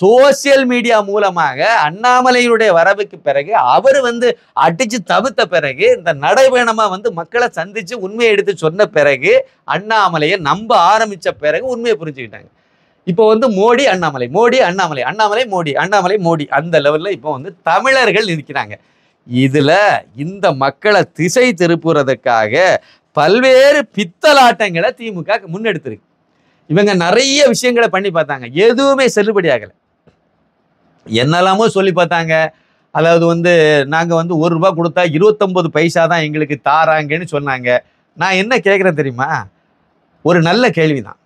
சோசியல் மீடியா மூலமாக அண்ணாமலையுடைய வரவுக்கு பிறகு அவர் வந்து அடிச்சு தவித்த பிறகு இந்த நடைபயணமா வந்து மக்களை சந்திச்சு உண்மையை எடுத்து சொன்ன பிறகு அண்ணாமலையை நம்ப ஆரம்பிச்ச பிறகு உண்மையை புரிஞ்சுக்கிட்டாங்க இப்போ வந்து மோடி அண்ணாமலை மோடி அண்ணாமலை அண்ணாமலை மோடி அண்ணாமலை மோடி அந்த லெவலில் இப்போ வந்து தமிழர்கள் நிற்கிறாங்க இதில் இந்த மக்களை திசை திருப்புறதுக்காக பல்வேறு பித்தலாட்டங்களை திமுக முன்னெடுத்திருக்கு இவங்க நிறைய விஷயங்களை பண்ணி பார்த்தாங்க எதுவுமே செல்லுபடி ஆகலை என்னெல்லாமோ சொல்லி பார்த்தாங்க அதாவது வந்து நாங்கள் வந்து ஒரு ரூபா கொடுத்தா இருபத்தொம்பது பைசா தான் எங்களுக்கு தாராங்கன்னு சொன்னாங்க நான் என்ன கேட்குறேன் தெரியுமா ஒரு நல்ல கேள்வி தான்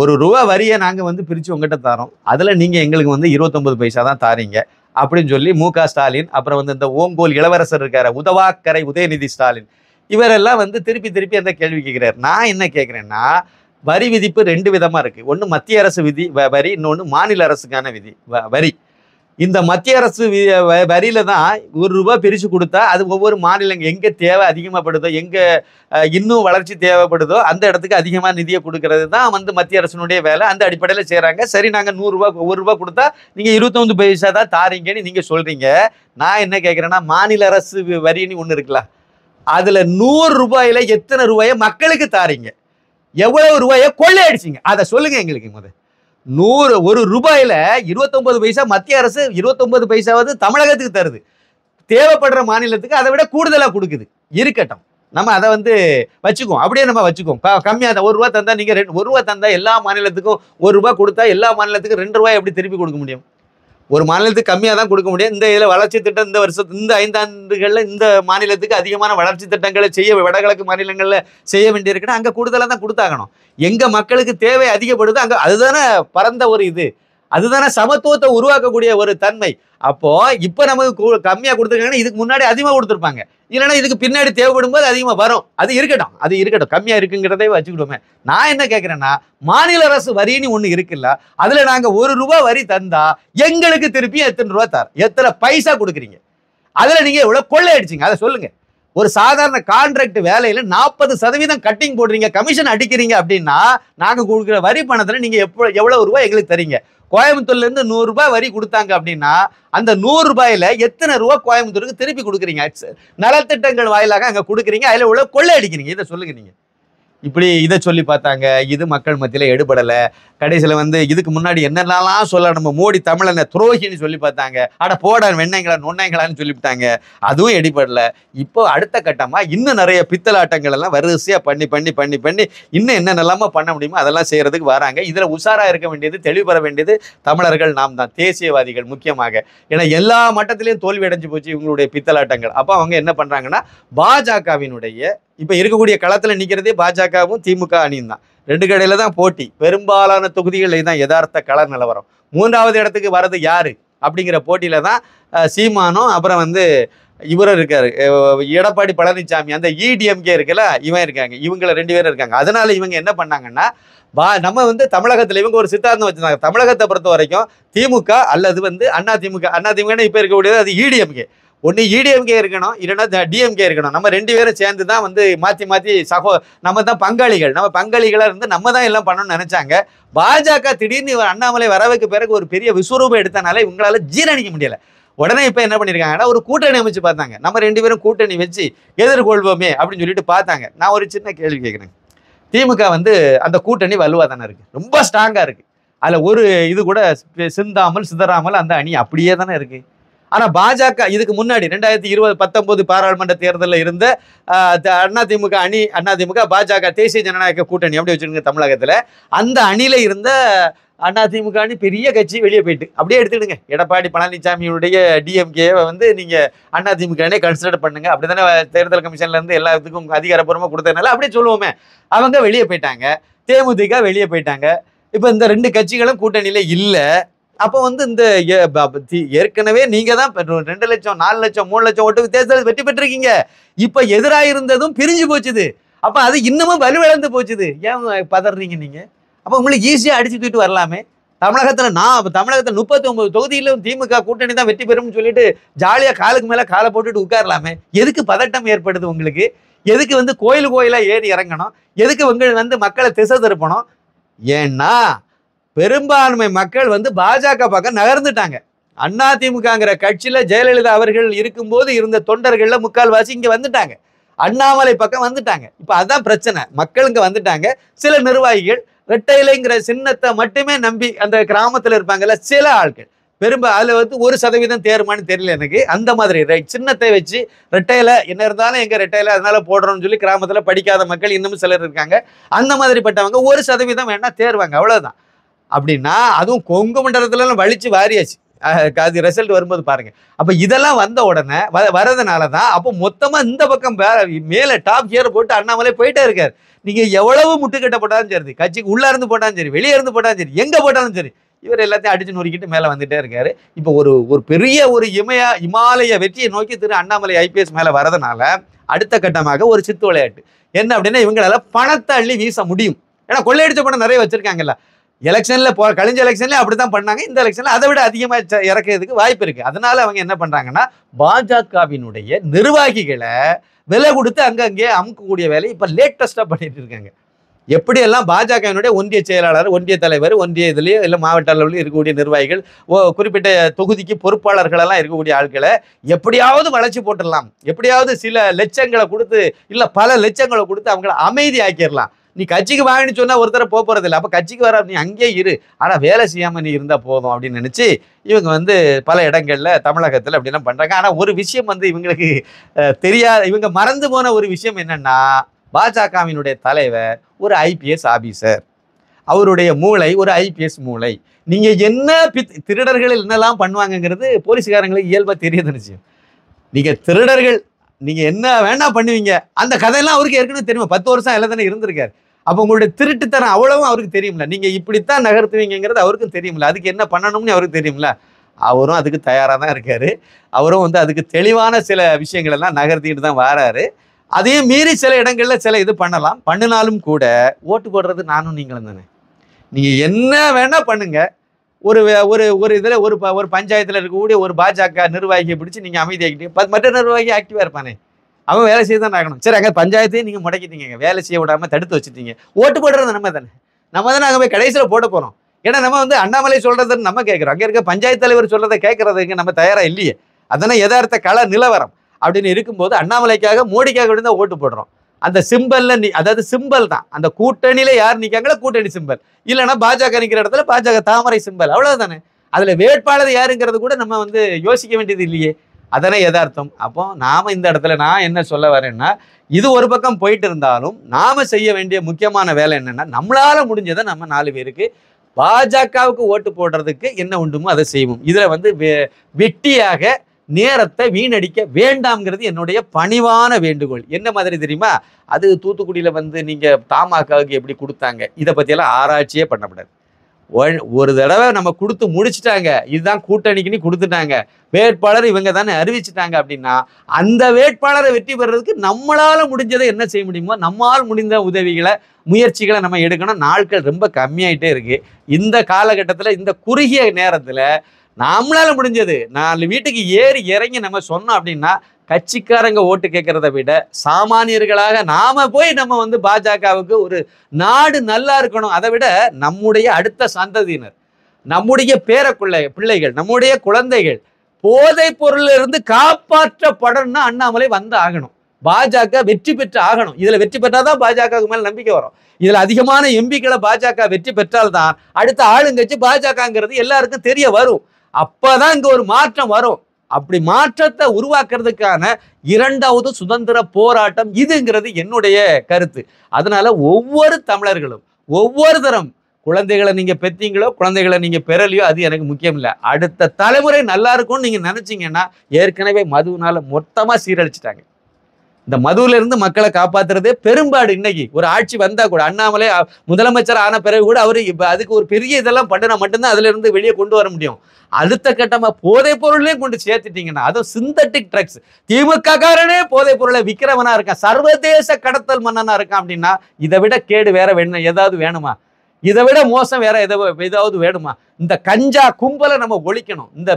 ஒரு ரூபா வரியை நாங்கள் வந்து பிரித்து உங்கள்கிட்ட தரோம் அதில் நீங்கள் எங்களுக்கு வந்து இருபத்தொம்பது பைசா தான் தாரீங்க அப்படின்னு சொல்லி மு ஸ்டாலின் அப்புறம் வந்து இந்த ஓங்கோல் இளவரசர் இருக்கார் உதவாக்கரை உதயநிதி ஸ்டாலின் இவரெல்லாம் வந்து திருப்பி திருப்பி அந்த கேள்வி கேட்குறாரு நான் என்ன கேட்குறேன்னா வரி விதிப்பு ரெண்டு விதமாக இருக்குது ஒன்று மத்திய அரசு விதி வரி இன்னொன்று மாநில அரசுக்கான விதி வரி இந்த மத்திய அரசு வரியில தான் ஒரு ரூபா பிரித்து கொடுத்தா அது ஒவ்வொரு மாநிலம் எங்கே தேவை அதிகமாகப்படுதோ எங்கே இன்னும் வளர்ச்சி தேவைப்படுதோ அந்த இடத்துக்கு அதிகமாக நிதியை கொடுக்கறது தான் வந்து மத்திய அரசினுடைய வேலை அந்த அடிப்படையில் செய்கிறாங்க சரி நாங்கள் நூறுரூவா ஒவ்வொரு ரூபா கொடுத்தா நீங்கள் இருபத்தொன்று பைசா தான் தாரீங்கன்னு நீங்கள் சொல்கிறீங்க நான் என்ன கேட்குறேன்னா மாநில அரசு வரின்னு ஒன்று இருக்கலாம் அதில் நூறு ரூபாயில் எத்தனை ரூபாயை மக்களுக்கு தாரீங்க எவ்வளவு ரூபாயை கொள்ளையடிச்சிங்க அதை சொல்லுங்கள் எங்களுக்கு முதல் நூறு ஒரு ரூபாயில் இருபத்தொம்பது பைசா மத்திய அரசு இருபத்தொம்பது பைசாவது தமிழகத்துக்கு தருது தேவைப்படுற மாநிலத்துக்கு அதை விட கூடுதலாக கொடுக்குது இருக்கட்டும் நம்ம அதை வந்து வச்சுக்குவோம் அப்படியே நம்ம வச்சுக்குவோம் க கம்மியாக தான் ஒரு ரூபா தந்தால் நீங்கள் ரெண்டு ஒரு ரூபா தந்தால் எல்லா மாநிலத்துக்கும் ஒரு ரூபா கொடுத்தா எல்லா மாநிலத்துக்கும் ரெண்டு ரூபாய் எப்படி திருப்பி கொடுக்க முடியும் ஒரு மாநிலத்துக்கு கம்மியாக தான் கொடுக்க முடியும் இந்த இதில் வளர்ச்சி திட்டம் இந்த வருஷத்து இந்த ஐந்தாண்டுகளில் இந்த மாநிலத்துக்கு அதிகமான வளர்ச்சி திட்டங்களை செய்ய வடகிழக்கு மாநிலங்களில் செய்ய வேண்டியிருக்குன்னா அங்கே கூடுதலாக தான் கொடுத்தாகணும் எங்கள் மக்களுக்கு தேவை அதிகப்படுது அங்கே அதுதானே பரந்த ஒரு இது அதுதானே சமத்துவத்தை உருவாக்கக்கூடிய ஒரு தன்மை அப்போ இப்போ நமக்கு கம்மியாக கொடுத்துருக்காங்கன்னா இதுக்கு முன்னாடி அதிகமாக கொடுத்துருப்பாங்க இல்லைன்னா இதுக்கு பின்னாடி தேவைப்படும் போது அதிகமாக வரும் அது இருக்கட்டும் அது இருக்கட்டும் கம்மியாக இருக்குங்கிறதே வச்சுக்கிடுவோமே நான் என்ன கேட்குறேன்னா மாநில அரசு வரின்னு ஒண்ணு இருக்குல்ல அதில் நாங்கள் ஒரு ரூபா வரி தந்தா எங்களுக்கு திருப்பி எத்தனை ரூபா தர எத்தனை பைசா கொடுக்குறீங்க அதில் நீங்கள் எவ்வளவு கொள்ளை அடிச்சிங்க அதை சொல்லுங்கள் ஒரு சாதாரண கான்ட்ராக்ட் வேலையில நாற்பது சதவீதம் கட்டிங் போடுறீங்க கமிஷன் அடிக்கிறீங்க அப்படின்னா நாங்கள் கொடுக்குற வரி பணத்தில் நீங்கள் எப்போ எவ்வளோ ரூபாய் எங்களுக்கு தரீங்க கோயம்புத்தூர்லேருந்து நூறுரூபா வரி கொடுத்தாங்க அப்படின்னா அந்த நூறுரூபாயில் எத்தனை ரூபா கோயம்புத்தூருக்கு திருப்பி கொடுக்குறீங்க நலத்திட்டங்கள் வாயிலாக அங்கே கொடுக்குறீங்க அதில் உள்ள கொள்ளை அடிக்கிறீங்க இதை சொல்லுங்க நீங்கள் இப்படி இதை சொல்லி பார்த்தாங்க இது மக்கள் மத்தியில் எடுபடலை கடைசியில் வந்து இதுக்கு முன்னாடி என்னென்னலாம் சொல்ல நம்ம மோடி தமிழனை துரோகின்னு சொல்லி பார்த்தாங்க அட போட வெண்ணைங்களா நொன்னைங்களான்னு சொல்லிவிட்டாங்க அதுவும் எடுபடலை இப்போ அடுத்த கட்டமாக இன்னும் நிறைய பித்தலாட்டங்கள் எல்லாம் வரிசையாக பண்ணி பண்ணி பண்ணி பண்ணி இன்னும் என்னென்னலாமல் பண்ண முடியுமோ அதெல்லாம் செய்கிறதுக்கு வராங்க இதில் உஷாராக இருக்க வேண்டியது தெளிவுபெற வேண்டியது தமிழர்கள் நாம் தான் தேசியவாதிகள் முக்கியமாக ஏன்னா எல்லா மட்டத்திலையும் தோல்வி அடைஞ்சு போச்சு இவங்களுடைய பித்தலாட்டங்கள் அப்போ அவங்க என்ன பண்ணுறாங்கன்னா பாஜகவினுடைய இப்போ இருக்கக்கூடிய களத்தில் நிற்கிறதே பாஜகவும் திமுக அணியும் தான் ரெண்டு கடையில் தான் போட்டி பெரும்பாலான தொகுதிகளில் தான் யதார்த்த கள நிலவரம் மூன்றாவது இடத்துக்கு வர்றது யார் அப்படிங்கிற போட்டியில் தான் சீமானும் அப்புறம் வந்து இவரும் இருக்கார் எடப்பாடி பழனிசாமி அந்த இடிஎம்கே இருக்குல்ல இவன் இருக்காங்க இவங்கள ரெண்டு பேரும் இருக்காங்க அதனால் இவங்க என்ன பண்ணாங்கன்னா பா நம்ம வந்து தமிழகத்தில் இவங்க ஒரு சித்தாந்தம் வச்சுருந்தாங்க தமிழகத்தை பொறுத்த வரைக்கும் திமுக அல்லது வந்து அண்ணா திமுக அண்ணா திமுகன்னு இப்போ இருக்கக்கூடியது அது இடிஎம்கே ஒன்று இடிஎம்கே e இருக்கணும் இல்லைன்னா டிஎம்கே இருக்கணும் நம்ம ரெண்டு பேரும் சேர்ந்து தான் வந்து மாற்றி மாற்றி சகோ நம்ம தான் பங்காளிகள் நம்ம பங்காளிகளாக இருந்து நம்ம தான் எல்லாம் பண்ணணும்னு நினச்சாங்க பாஜக திடீர்னு இவர் அண்ணாமலை வரவுக்கு பிறகு ஒரு பெரிய விஸ்வரூபம் எடுத்தனால இவங்களால ஜீரணிக்க முடியலை உடனே இப்போ என்ன பண்ணியிருக்காங்கன்னா ஒரு கூட்டணி அமைச்சு பார்த்தாங்க நம்ம ரெண்டு பேரும் கூட்டணி வச்சு எதிர்கொள்வோமே அப்படின்னு சொல்லிட்டு பார்த்தாங்க நான் ஒரு சின்ன கேள்வி கேட்குறேன் திமுக வந்து அந்த கூட்டணி வலுவாக தானே இருக்குது ரொம்ப ஸ்ட்ராங்காக இருக்குது அதில் ஒரு இது கூட சிந்தாமல் சிதறாமல் அந்த அணி அப்படியே தானே இருக்குது ஆனால் பாஜக இதுக்கு முன்னாடி ரெண்டாயிரத்தி இருபது பத்தொம்போது பாராளுமன்ற தேர்தலில் இருந்த அதிமுக அணி அதிமுக பாஜக தேசிய ஜனநாயக கூட்டணி அப்படி வச்சுருங்க தமிழகத்தில் அந்த அணியில் இருந்த அணி பெரிய கட்சி வெளியே போயிட்டு அப்படியே எடுத்துக்கிடுங்க எடப்பாடி பழனிசாமியுடைய டிஎம்கேவை வந்து நீங்கள் அணியை கன்சிடர் பண்ணுங்க அப்படி தானே தேர்தல் கமிஷன்லேருந்து எல்லாத்துக்கும் அதிகாரப்பூர்வமாக கொடுத்ததுனால அப்படியே சொல்லுவோமே அவங்க வெளியே போயிட்டாங்க தேமுதிக வெளியே போயிட்டாங்க இப்போ இந்த ரெண்டு கட்சிகளும் கூட்டணியில் இல்லை அப்போ வந்து இந்த ஏற்கனவே நீங்க தான் ரெண்டு லட்சம் நாலு லட்சம் மூணு லட்சம் ஓட்டு வித்தியாசத்தில் வெற்றி பெற்றிருக்கீங்க இப்ப எதிராக இருந்ததும் பிரிஞ்சு போச்சுது அப்ப அது இன்னமும் வலுவிழந்து போச்சுது ஏன் பதறீங்க நீங்க அப்போ உங்களுக்கு ஈஸியாக அடிச்சு தூக்கிட்டு வரலாமே தமிழகத்தில் நான் தமிழகத்தில் முப்பத்தி ஒன்பது தொகுதியிலும் திமுக கூட்டணி தான் வெற்றி பெறும்னு சொல்லிட்டு ஜாலியாக காலுக்கு மேலே காலை போட்டுட்டு உட்காரலாமே எதுக்கு பதட்டம் ஏற்படுது உங்களுக்கு எதுக்கு வந்து கோயில் கோயிலாக ஏறி இறங்கணும் எதுக்கு உங்களுக்கு வந்து மக்களை திசை திருப்பணும் ஏன்னா பெரும்பான்மை மக்கள் வந்து பாஜக பக்கம் நகர்ந்துட்டாங்க அண்ணா திமுகங்கிற கட்சியில் ஜெயலலிதா அவர்கள் இருக்கும்போது இருந்த தொண்டர்களில் முக்கால்வாசி இங்கே வந்துட்டாங்க அண்ணாமலை பக்கம் வந்துட்டாங்க இப்போ அதுதான் பிரச்சனை மக்கள் இங்கே வந்துட்டாங்க சில நிர்வாகிகள் ரெட்டைலைங்கிற சின்னத்தை மட்டுமே நம்பி அந்த கிராமத்தில் இருப்பாங்கல்ல சில ஆட்கள் பெரும்ப அதில் வந்து ஒரு சதவீதம் தேருமான்னு தெரியல எனக்கு அந்த மாதிரி ரைட் சின்னத்தை வச்சு ரெட்டையில் என்ன இருந்தாலும் எங்கள் ரெட்டையில் அதனால போடுறோம்னு சொல்லி கிராமத்தில் படிக்காத மக்கள் இன்னமும் சிலர் இருக்காங்க அந்த மாதிரிப்பட்டவங்க ஒரு சதவீதம் வேணால் தேர்வாங்க அவ்வளோதான் அப்படின்னா அதுவும் கொங்கு மண்டலத்துலலாம் வலிச்சு வாரியாச்சு அது ரிசல்ட் வரும்போது பாருங்கள் அப்போ இதெல்லாம் வந்த உடனே வ வரதுனால தான் அப்போ மொத்தமாக இந்த பக்கம் மேலே டாப் கியர் போட்டு அண்ணாமலை போயிட்டே இருக்கார் நீங்கள் எவ்வளவு முட்டுக்கட்ட போட்டாலும் சரி கட்சிக்கு உள்ளே இருந்து போட்டாலும் சரி வெளியே இருந்து போட்டாலும் சரி எங்கே போட்டாலும் சரி இவர் எல்லாத்தையும் அடிச்சு நொறுக்கிட்டு மேலே வந்துகிட்டே இருக்காரு இப்போ ஒரு ஒரு பெரிய ஒரு இமய இமாலய வெற்றியை நோக்கி திரு அண்ணாமலை ஐபிஎஸ் மேலே வரதுனால அடுத்த கட்டமாக ஒரு சித்து விளையாட்டு என்ன அப்படின்னா இவங்களால பணத்தை அள்ளி வீச முடியும் ஏன்னா கொள்ளையடிச்ச பணம் நிறைய வச்சிருக்காங்கல்ல எலெக்ஷனில் போ கழிஞ்ச எலெக்ஷன்லேயே அப்படி தான் பண்ணாங்க இந்த எலெக்ஷனில் அதை விட அதிகமாக இறக்கிறதுக்கு வாய்ப்பு இருக்குது அதனால் அவங்க என்ன பண்ணுறாங்கன்னா பாஜகவினுடைய நிர்வாகிகளை விலை கொடுத்து அங்கங்கே அமுக்கக்கூடிய வேலை இப்போ லேட்டஸ்ட்டாக பண்ணிட்டு இருக்காங்க எப்படியெல்லாம் பாஜகவினுடைய ஒன்றிய செயலாளர் ஒன்றிய தலைவர் ஒன்றிய இதுலேயோ இல்லை மாவட்ட அளவில் இருக்கக்கூடிய நிர்வாகிகள் ஓ குறிப்பிட்ட தொகுதிக்கு பொறுப்பாளர்களெல்லாம் இருக்கக்கூடிய ஆட்களை எப்படியாவது வளர்ச்சி போட்டுடலாம் எப்படியாவது சில லட்சங்களை கொடுத்து இல்லை பல லட்சங்களை கொடுத்து அவங்கள அமைதி ஆக்கிடலாம் நீ கட்சிக்கு வாங்கினு சொன்னால் ஒருத்தர போக போகிறது இல்லை அப்போ கட்சிக்கு வர நீ அங்கேயே இரு ஆனால் வேலை செய்யாமல் நீ இருந்தால் போதும் அப்படின்னு நினச்சி இவங்க வந்து பல இடங்களில் தமிழகத்தில் அப்படிலாம் பண்ணுறாங்க ஆனால் ஒரு விஷயம் வந்து இவங்களுக்கு தெரியாத இவங்க மறந்து போன ஒரு விஷயம் என்னென்னா பாஜகவினுடைய தலைவர் ஒரு ஐபிஎஸ் ஆஃபீஸர் அவருடைய மூளை ஒரு ஐபிஎஸ் மூளை நீங்கள் என்ன பி திருடர்கள் என்னெல்லாம் பண்ணுவாங்கங்கிறது போலீஸ்காரங்களுக்கு இயல்பாக தெரிய நீங்கள் திருடர்கள் நீங்கள் என்ன வேணா பண்ணுவீங்க அந்த கதையெல்லாம் அவருக்கு ஏற்கனவே தெரியுமா பத்து வருஷம் எல்லாம் தானே இருந்திருக்காரு அப்போ உங்களுடைய திருட்டுத்தரம் அவ்வளவும் அவருக்கு தெரியும்ல நீங்கள் இப்படித்தான் நகர்த்துவீங்கிறது அவருக்கும் தெரியும்ல அதுக்கு என்ன பண்ணணும்னு அவருக்கு தெரியும்ல அவரும் அதுக்கு தயாராக தான் இருக்கார் அவரும் வந்து அதுக்கு தெளிவான சில விஷயங்களெல்லாம் நகர்த்திக்கிட்டு தான் வராரு அதையும் மீறி சில இடங்களில் சில இது பண்ணலாம் பண்ணினாலும் கூட ஓட்டு போடுறது நானும் நீங்களும் தானே நீங்கள் என்ன வேணால் பண்ணுங்கள் ஒரு ஒரு ஒரு இதில் ஒரு ப ஒரு பஞ்சாயத்தில் இருக்கக்கூடிய ஒரு பாஜக நிர்வாகியை பிடிச்சி நீங்கள் அமைதியாக்கிட்டீங்க மற்ற நிர்வாகி ஆக்டிவாக இருப்பானே அவன் வேலை செய்ய தான் ஆகணும் சரி அங்கே பஞ்சாயத்தையும் நீங்கள் முடக்கிட்டீங்க வேலை செய்ய விடாமல் தடுத்து வச்சுட்டீங்க ஓட்டு போடுறது நம்ம தானே நம்ம தானே அங்கே போய் கடைசியில் போட போகிறோம் ஏன்னா நம்ம வந்து அண்ணாமலை சொல்கிறதுன்னு நம்ம கேட்குறோம் அங்கே இருக்க பஞ்சாயத்து தலைவர் சொல்கிறத கேட்குறதுக்கு நம்ம தயாராக இல்லையே அதனால் எதார்த்த கல நிலவரம் அப்படின்னு இருக்கும்போது அண்ணாமலைக்காக மோடிக்காக தான் ஓட்டு போடுறோம் அந்த சிம்பல்ல அதாவது சிம்பல் தான் அந்த கூட்டணியில யார் நிற்காங்களோ கூட்டணி சிம்பல் இல்லைன்னா பாஜக நிற்கிற இடத்துல பாஜக தாமரை சிம்பல் அவ்வளவுதானே அதுல வேட்பாளர் யாருங்கிறது கூட நம்ம வந்து யோசிக்க வேண்டியது இல்லையே அதனால் எதார்த்தம் அப்போ நாம இந்த இடத்துல நான் என்ன சொல்ல வரேன்னா இது ஒரு பக்கம் போயிட்டு இருந்தாலும் நாம செய்ய வேண்டிய முக்கியமான வேலை என்னன்னா நம்மளால முடிஞ்சதை நம்ம நாலு பேருக்கு பாஜகவுக்கு ஓட்டு போடுறதுக்கு என்ன உண்டுமோ அதை செய்வோம் இதில் வந்து வெட்டியாக நேரத்தை வீணடிக்க வேண்டாம்ங்கிறது என்னுடைய பணிவான வேண்டுகோள் என்ன மாதிரி தெரியுமா அது தூத்துக்குடியில் வந்து நீங்கள் தாமாக்காவுக்கு எப்படி கொடுத்தாங்க இதை பற்றியெல்லாம் ஆராய்ச்சியே பண்ணக்கூடாது ஒரு தடவை நம்ம கொடுத்து முடிச்சுட்டாங்க இதுதான் கூட்டணிக்குன்னு கொடுத்துட்டாங்க வேட்பாளர் இவங்க தானே அறிவிச்சுட்டாங்க அப்படின்னா அந்த வேட்பாளரை வெற்றி பெறுறதுக்கு நம்மளால் முடிஞ்சதை என்ன செய்ய முடியுமோ நம்மால் முடிந்த உதவிகளை முயற்சிகளை நம்ம எடுக்கணும் நாட்கள் ரொம்ப கம்மியாயிட்டே இருக்குது இந்த காலகட்டத்தில் இந்த குறுகிய நேரத்தில் நம்மளால முடிஞ்சது நாலு வீட்டுக்கு ஏறி இறங்கி நம்ம சொன்னோம் அப்படின்னா கட்சிக்காரங்க ஓட்டு கேட்கறத விட சாமானியர்களாக நாம போய் நம்ம வந்து பாஜகவுக்கு ஒரு நாடு நல்லா இருக்கணும் அதை விட நம்முடைய அடுத்த சந்ததியினர் நம்முடைய பேர பிள்ளைகள் நம்முடைய குழந்தைகள் போதை பொருளில் இருந்து காப்பாற்றப்படணும்னா அண்ணாமலை வந்து ஆகணும் பாஜக வெற்றி பெற்று ஆகணும் இதில் வெற்றி பெற்றால் தான் பாஜகவுக்கு மேலே நம்பிக்கை வரும் இதில் அதிகமான எம்பிக்களை பாஜக வெற்றி பெற்றால்தான் அடுத்த ஆளுங்கட்சி பாஜகங்கிறது எல்லாருக்கும் தெரிய வரும் அப்பதான் இங்க ஒரு மாற்றம் வரும் அப்படி மாற்றத்தை உருவாக்குறதுக்கான இரண்டாவது சுதந்திர போராட்டம் இதுங்கிறது என்னுடைய கருத்து அதனால ஒவ்வொரு தமிழர்களும் ஒவ்வொரு தரம் குழந்தைகளை நீங்கள் பெற்றீங்களோ குழந்தைகளை நீங்கள் பெறலையோ அது எனக்கு முக்கியம் இல்லை அடுத்த தலைமுறை நல்லா இருக்கும்னு நீங்கள் நினச்சிங்கன்னா ஏற்கனவே மதுவினால் மொத்தமாக சீரழிச்சிட்டாங்க இந்த மதுவில் இருந்து மக்களை காப்பாற்றுறதே பெரும்பாடு இன்னைக்கு ஒரு ஆட்சி வந்தால் கூட அண்ணாமலை முதலமைச்சர் ஆன பிறகு கூட அவர் இப்போ அதுக்கு ஒரு பெரிய இதெல்லாம் பண்ணினா மட்டும்தான் அதிலிருந்து வெளியே கொண்டு வர முடியும் அடுத்த கட்டமாக போதைப் பொருளையும் கொண்டு சேர்த்துட்டீங்கன்னா அதுவும் சிந்தட்டிக் ட்ரக்ஸ் திமுக காரனே போதைப் பொருளை விற்கிறவனாக இருக்கான் சர்வதேச கடத்தல் மன்னனா இருக்கான் அப்படின்னா இதை விட கேடு வேற வேணும் ஏதாவது வேணுமா இதை விட மோசம் வேற எதை ஏதாவது வேணுமா இந்த கஞ்சா கும்பலை நம்ம ஒழிக்கணும் இந்த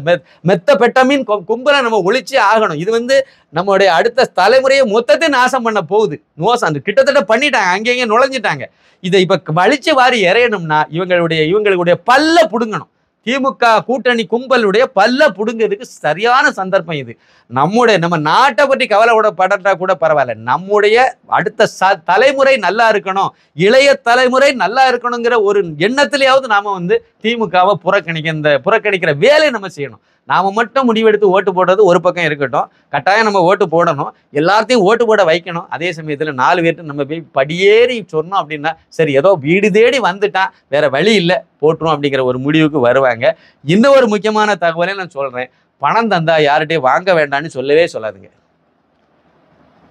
மெத்த பெட்டமின் கும்பலை நம்ம ஒழிச்சே ஆகணும் இது வந்து நம்மளுடைய அடுத்த தலைமுறையை மொத்தத்தை நாசம் பண்ண போகுது மோசம் அந்த கிட்டத்தட்ட பண்ணிட்டாங்க அங்கேயும் நுழைஞ்சிட்டாங்க இதை இப்போ வலிச்சு வாரி இறையணும்னா இவங்களுடைய இவங்களுடைய பல்ல பிடுங்கணும் திமுக கூட்டணி கும்பலுடைய பல்ல புடுங்கிறதுக்கு சரியான சந்தர்ப்பம் இது நம்முடைய நம்ம நாட்டை பற்றி கவலை படட்டா கூட பரவாயில்ல நம்முடைய அடுத்த ச தலைமுறை நல்லா இருக்கணும் இளைய தலைமுறை நல்லா இருக்கணுங்கிற ஒரு எண்ணத்திலேயாவது நாம் வந்து திமுகவை புறக்கணிக்க இந்த புறக்கணிக்கிற வேலையை நம்ம செய்யணும் நாம் மட்டும் முடிவெடுத்து ஓட்டு போடுறது ஒரு பக்கம் இருக்கட்டும் கட்டாயம் நம்ம ஓட்டு போடணும் எல்லாத்தையும் ஓட்டு போட வைக்கணும் அதே சமயத்தில் நாலு பேர்ட்டு நம்ம போய் படியேறி சொன்னோம் அப்படின்னா சரி ஏதோ வீடு தேடி வந்துட்டான் வேற வழி இல்லை போட்டுரும் அப்படிங்கிற ஒரு முடிவுக்கு வருவாங்க இந்த ஒரு முக்கியமான தகவலை நான் சொல்கிறேன் பணம் தந்தால் யார்கிட்டையும் வாங்க வேண்டாம்னு சொல்லவே சொல்லாதுங்க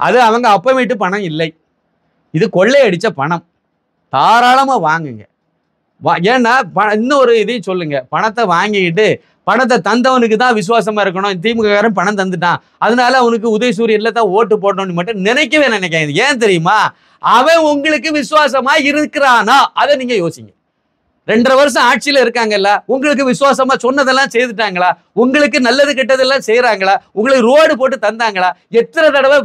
அது அவங்க அப்பமேட்டு பணம் இல்லை இது கொள்ளையடித்த பணம் தாராளமாக வாங்குங்க ஏன்னா ப இன்னொரு இதையும் சொல்லுங்கள் பணத்தை வாங்கிக்கிட்டு பணத்தை தந்தவனுக்கு தான் விசுவாசமா இருக்கணும் திமுககாரன் பணம் தந்துட்டான் அதனால அவனுக்கு உதயசூரியன்ல தான் ஓட்டு போடணும்னு மட்டும் நினைக்கவே நினைக்காது ஏன் தெரியுமா அவன் உங்களுக்கு விசுவாசமா இருக்கிறானா அதை நீங்க யோசிங்க ரெண்டரை வருஷம் ஆட்சியில் இருக்காங்கல்ல உங்களுக்கு விசுவாசமாக சொன்னதெல்லாம் செய்துட்டாங்களா உங்களுக்கு நல்லது கெட்டதெல்லாம் செய்கிறாங்களா உங்களுக்கு ரோடு போட்டு தந்தாங்களா எத்தனை தடவை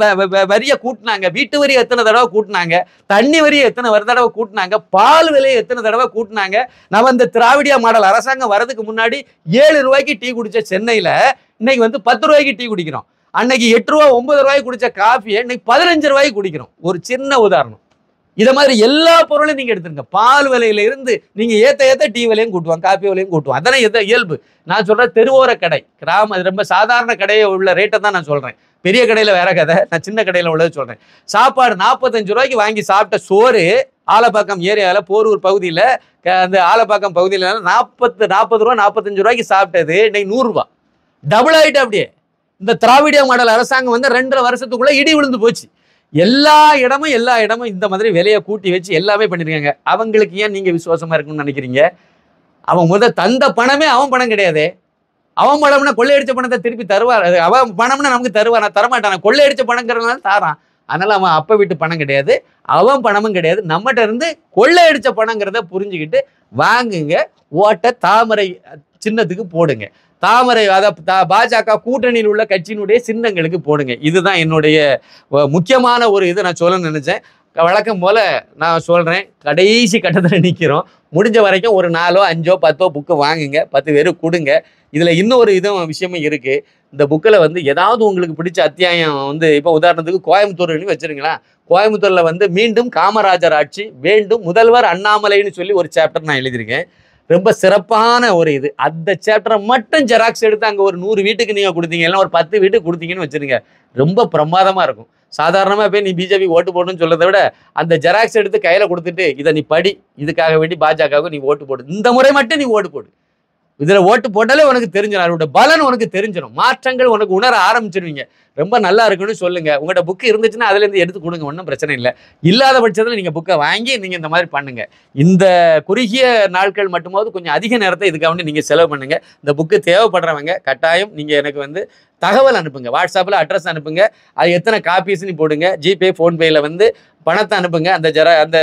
வரியை கூட்டினாங்க வீட்டு வரியை எத்தனை தடவை கூட்டினாங்க தண்ணி வரியை எத்தனை வர தடவை கூட்டினாங்க பால் விலையை எத்தனை தடவை கூட்டினாங்க நம்ம இந்த திராவிடியா மாடல் அரசாங்கம் வரதுக்கு முன்னாடி ஏழு ரூபாய்க்கு டீ குடித்த சென்னையில் இன்னைக்கு வந்து பத்து ரூபாய்க்கு டீ குடிக்கிறோம் அன்னைக்கு எட்டு ரூபா ஒன்பது ரூபாய்க்கு குடித்த காஃபியை இன்னைக்கு பதினஞ்சு ரூபாய்க்கு குடிக்கிறோம் ஒரு சின்ன உதாரணம் இதை மாதிரி எல்லா பொருளையும் நீங்கள் எடுத்துருங்க பால் விலையில இருந்து நீங்கள் ஏற்ற ஏற்ற டீ விலையும் கூட்டுவாங்க காஃபி விலையும் கூட்டுவோம் அதெல்லாம் எதை இயல்பு நான் சொல்கிறேன் தெருவோர கடை கிராம அது ரொம்ப சாதாரண கடையை உள்ள ரேட்டை தான் நான் சொல்கிறேன் பெரிய கடையில் வேற கதை நான் சின்ன கடையில் உள்ளது சொல்கிறேன் சாப்பாடு நாற்பத்தஞ்சு ரூபாய்க்கு வாங்கி சாப்பிட்ட சோறு ஆலப்பாக்கம் ஏரியாவில் போரூர் பகுதியில் அந்த ஆலப்பாக்கம் பகுதியில் நாற்பத்து நாற்பது ரூபா நாற்பத்தஞ்சு ரூபாய்க்கு சாப்பிட்டது இன்னைக்கு நூறுரூவா டபுள் ஆகிட்டு அப்படியே இந்த திராவிட மாடல் அரசாங்கம் வந்து ரெண்டரை வருஷத்துக்குள்ளே இடி விழுந்து போச்சு எல்லா இடமும் எல்லா இடமும் இந்த மாதிரி விலையை கூட்டி வச்சு எல்லாமே பண்ணியிருக்காங்க அவங்களுக்கு ஏன் நீங்கள் விசுவாசமாக இருக்கணும்னு நினைக்கிறீங்க அவன் முதல் தந்த பணமே அவன் பணம் கிடையாது அவன் பணம்னா கொள்ளையடிச்ச பணத்தை திருப்பி தருவார் அவன் பணம்னா நமக்கு தருவான் நான் தரமாட்டான் கொள்ளையடிச்ச பணங்கிறதுனால தாரான் அதனால் அவன் அப்போ வீட்டு பணம் கிடையாது அவன் பணமும் கிடையாது நம்மகிட்ட இருந்து கொள்ளையடிச்ச பணங்கிறத புரிஞ்சுக்கிட்டு வாங்குங்க ஓட்ட தாமரை சின்னத்துக்கு போடுங்க தாமரை அதை பாஜக கூட்டணியில் உள்ள கட்சியினுடைய சின்னங்களுக்கு போடுங்க இதுதான் என்னுடைய முக்கியமான ஒரு இதை நான் சொல்ல நினைச்சேன் வழக்கம் போல் நான் சொல்கிறேன் கடைசி கட்டத்தில் நிற்கிறோம் முடிஞ்ச வரைக்கும் ஒரு நாலோ அஞ்சோ பத்தோ புக்கு வாங்குங்க பத்து பேர் கொடுங்க இதில் இன்னொரு இதும் விஷயமும் இருக்குது இந்த புக்கில் வந்து ஏதாவது உங்களுக்கு பிடிச்ச அத்தியாயம் வந்து இப்போ உதாரணத்துக்கு கோயம்புத்தூர்லையும் வச்சுருங்களேன் கோயம்புத்தூரில் வந்து மீண்டும் காமராஜர் ஆட்சி வேண்டும் முதல்வர் அண்ணாமலைன்னு சொல்லி ஒரு சாப்டர் நான் எழுதியிருக்கேன் ரொம்ப சிறப்பான ஒரு இது அந்த சேப்டரை மட்டும் ஜெராக்ஸ் எடுத்து அங்கே ஒரு நூறு வீட்டுக்கு நீங்கள் கொடுத்தீங்க இல்லை ஒரு பத்து வீட்டுக்கு கொடுத்தீங்கன்னு வச்சுருங்க ரொம்ப பிரமாதமாக இருக்கும் சாதாரணமாக போய் நீ பிஜேபி ஓட்டு போடணும்னு சொல்கிறத விட அந்த ஜெராக்ஸ் எடுத்து கையில் கொடுத்துட்டு இதை நீ படி இதுக்காக வேண்டி பாஜகவுக்கு நீ ஓட்டு போடு இந்த முறை மட்டும் நீ ஓட்டு போடு இதில் ஓட்டு போட்டாலே உனக்கு தெரிஞ்சிடும் அதோட பலன் உனக்கு தெரிஞ்சிடும் மாற்றங்கள் உனக்கு உணர ஆரம்பிச்சிருவீங்க ரொம்ப நல்லா இருக்குன்னு சொல்லுங்கள் உங்கள்கிட்ட புக்கு இருந்துச்சுன்னா அதுலேருந்து எடுத்து கொடுங்க ஒன்றும் பிரச்சனை இல்லை இல்லாத பட்சத்தில் நீங்கள் புக்கை வாங்கி நீங்கள் இந்த மாதிரி பண்ணுங்கள் இந்த குறுகிய நாட்கள் மட்டுமாவது கொஞ்சம் அதிக நேரத்தை இதுக்காக வந்து நீங்கள் செலவு பண்ணுங்கள் இந்த புக்கு தேவைப்படுறவங்க கட்டாயம் நீங்கள் எனக்கு வந்து தகவல் அனுப்புங்க வாட்ஸ்அப்பில் அட்ரஸ் அனுப்புங்க அது எத்தனை காப்பீஸ்னு போடுங்க ஜிபே ஃபோன்பேயில் வந்து பணத்தை அனுப்புங்க அந்த ஜெரா அந்த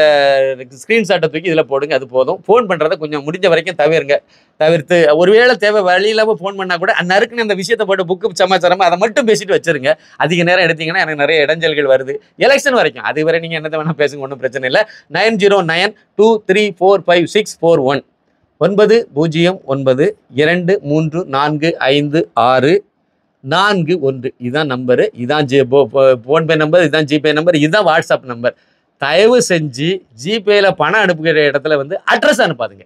ஸ்க்ரீன்ஷாட்டை தூக்கி இதில் போடுங்க அது போதும் ஃபோன் பண்ணுறதை கொஞ்சம் முடிஞ்ச வரைக்கும் தவிருங்க தவிர்த்து ஒருவேளை தேவை வழி இல்லாமல் ஃபோன் பண்ணால் கூட நறுக்குன்னு அந்த விஷயத்தை போட்டு புக்கு சமாச்சாரமாக அதை மட்டும் பேசிட்டு வச்சிருங்க பேசுறீங்க அதிக நேரம் எடுத்தீங்கன்னா எனக்கு நிறைய இடைஞ்சல்கள் வருது எலெக்ஷன் வரைக்கும் அது வரை நீங்கள் என்ன வேணால் பேசுங்க ஒன்றும் பிரச்சனை இல்லை nine zero nine two three four five six four one ஒன்பது பூஜ்ஜியம் ஒன்பது இரண்டு மூன்று நான்கு ஐந்து ஆறு நான்கு ஒன்று இதுதான் நம்பரு இதான் ஜி ஃபோன்பே நம்பர் இதுதான் ஜிபே நம்பர் இதுதான் வாட்ஸ்அப் நம்பர் தயவு செஞ்சு ஜிபேயில் பணம் அனுப்புகிற இடத்துல வந்து அட்ரஸ் அனுப்பாதுங்க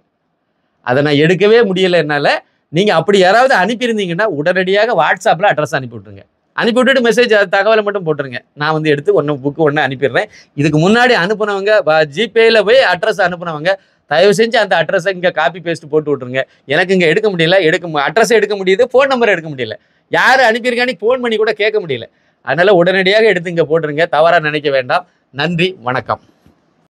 அதை நான் எடுக்கவே முடியலை என்னால் நீங்கள் அப்படி யாராவது அனுப்பியிருந்தீங்கன்னா உடனடியாக வாட்ஸ்அப்பில் அட்ரஸ் அனுப்பி விட்ருங்க அனுப்பி விட்டுட்டு மெசேஜ் தகவலை மட்டும் போட்டுருங்க நான் வந்து எடுத்து ஒன்று புக்கு ஒன்று அனுப்பிடுறேன் இதுக்கு முன்னாடி அனுப்புனவங்க ஜிபேயில் போய் அட்ரஸ் அனுப்புனவங்க தயவு செஞ்சு அந்த அட்ரஸை இங்கே காப்பி பேஸ்ட் போட்டு விட்ருங்க எனக்கு இங்கே எடுக்க முடியல எடுக்க அட்ரஸ் எடுக்க முடியுது ஃபோன் நம்பர் எடுக்க முடியல யார் அனுப்பியிருக்கானே ஃபோன் பண்ணி கூட கேட்க முடியல அதனால் உடனடியாக எடுத்து இங்கே போட்டுருங்க தவறாக நினைக்க வேண்டாம் நன்றி வணக்கம்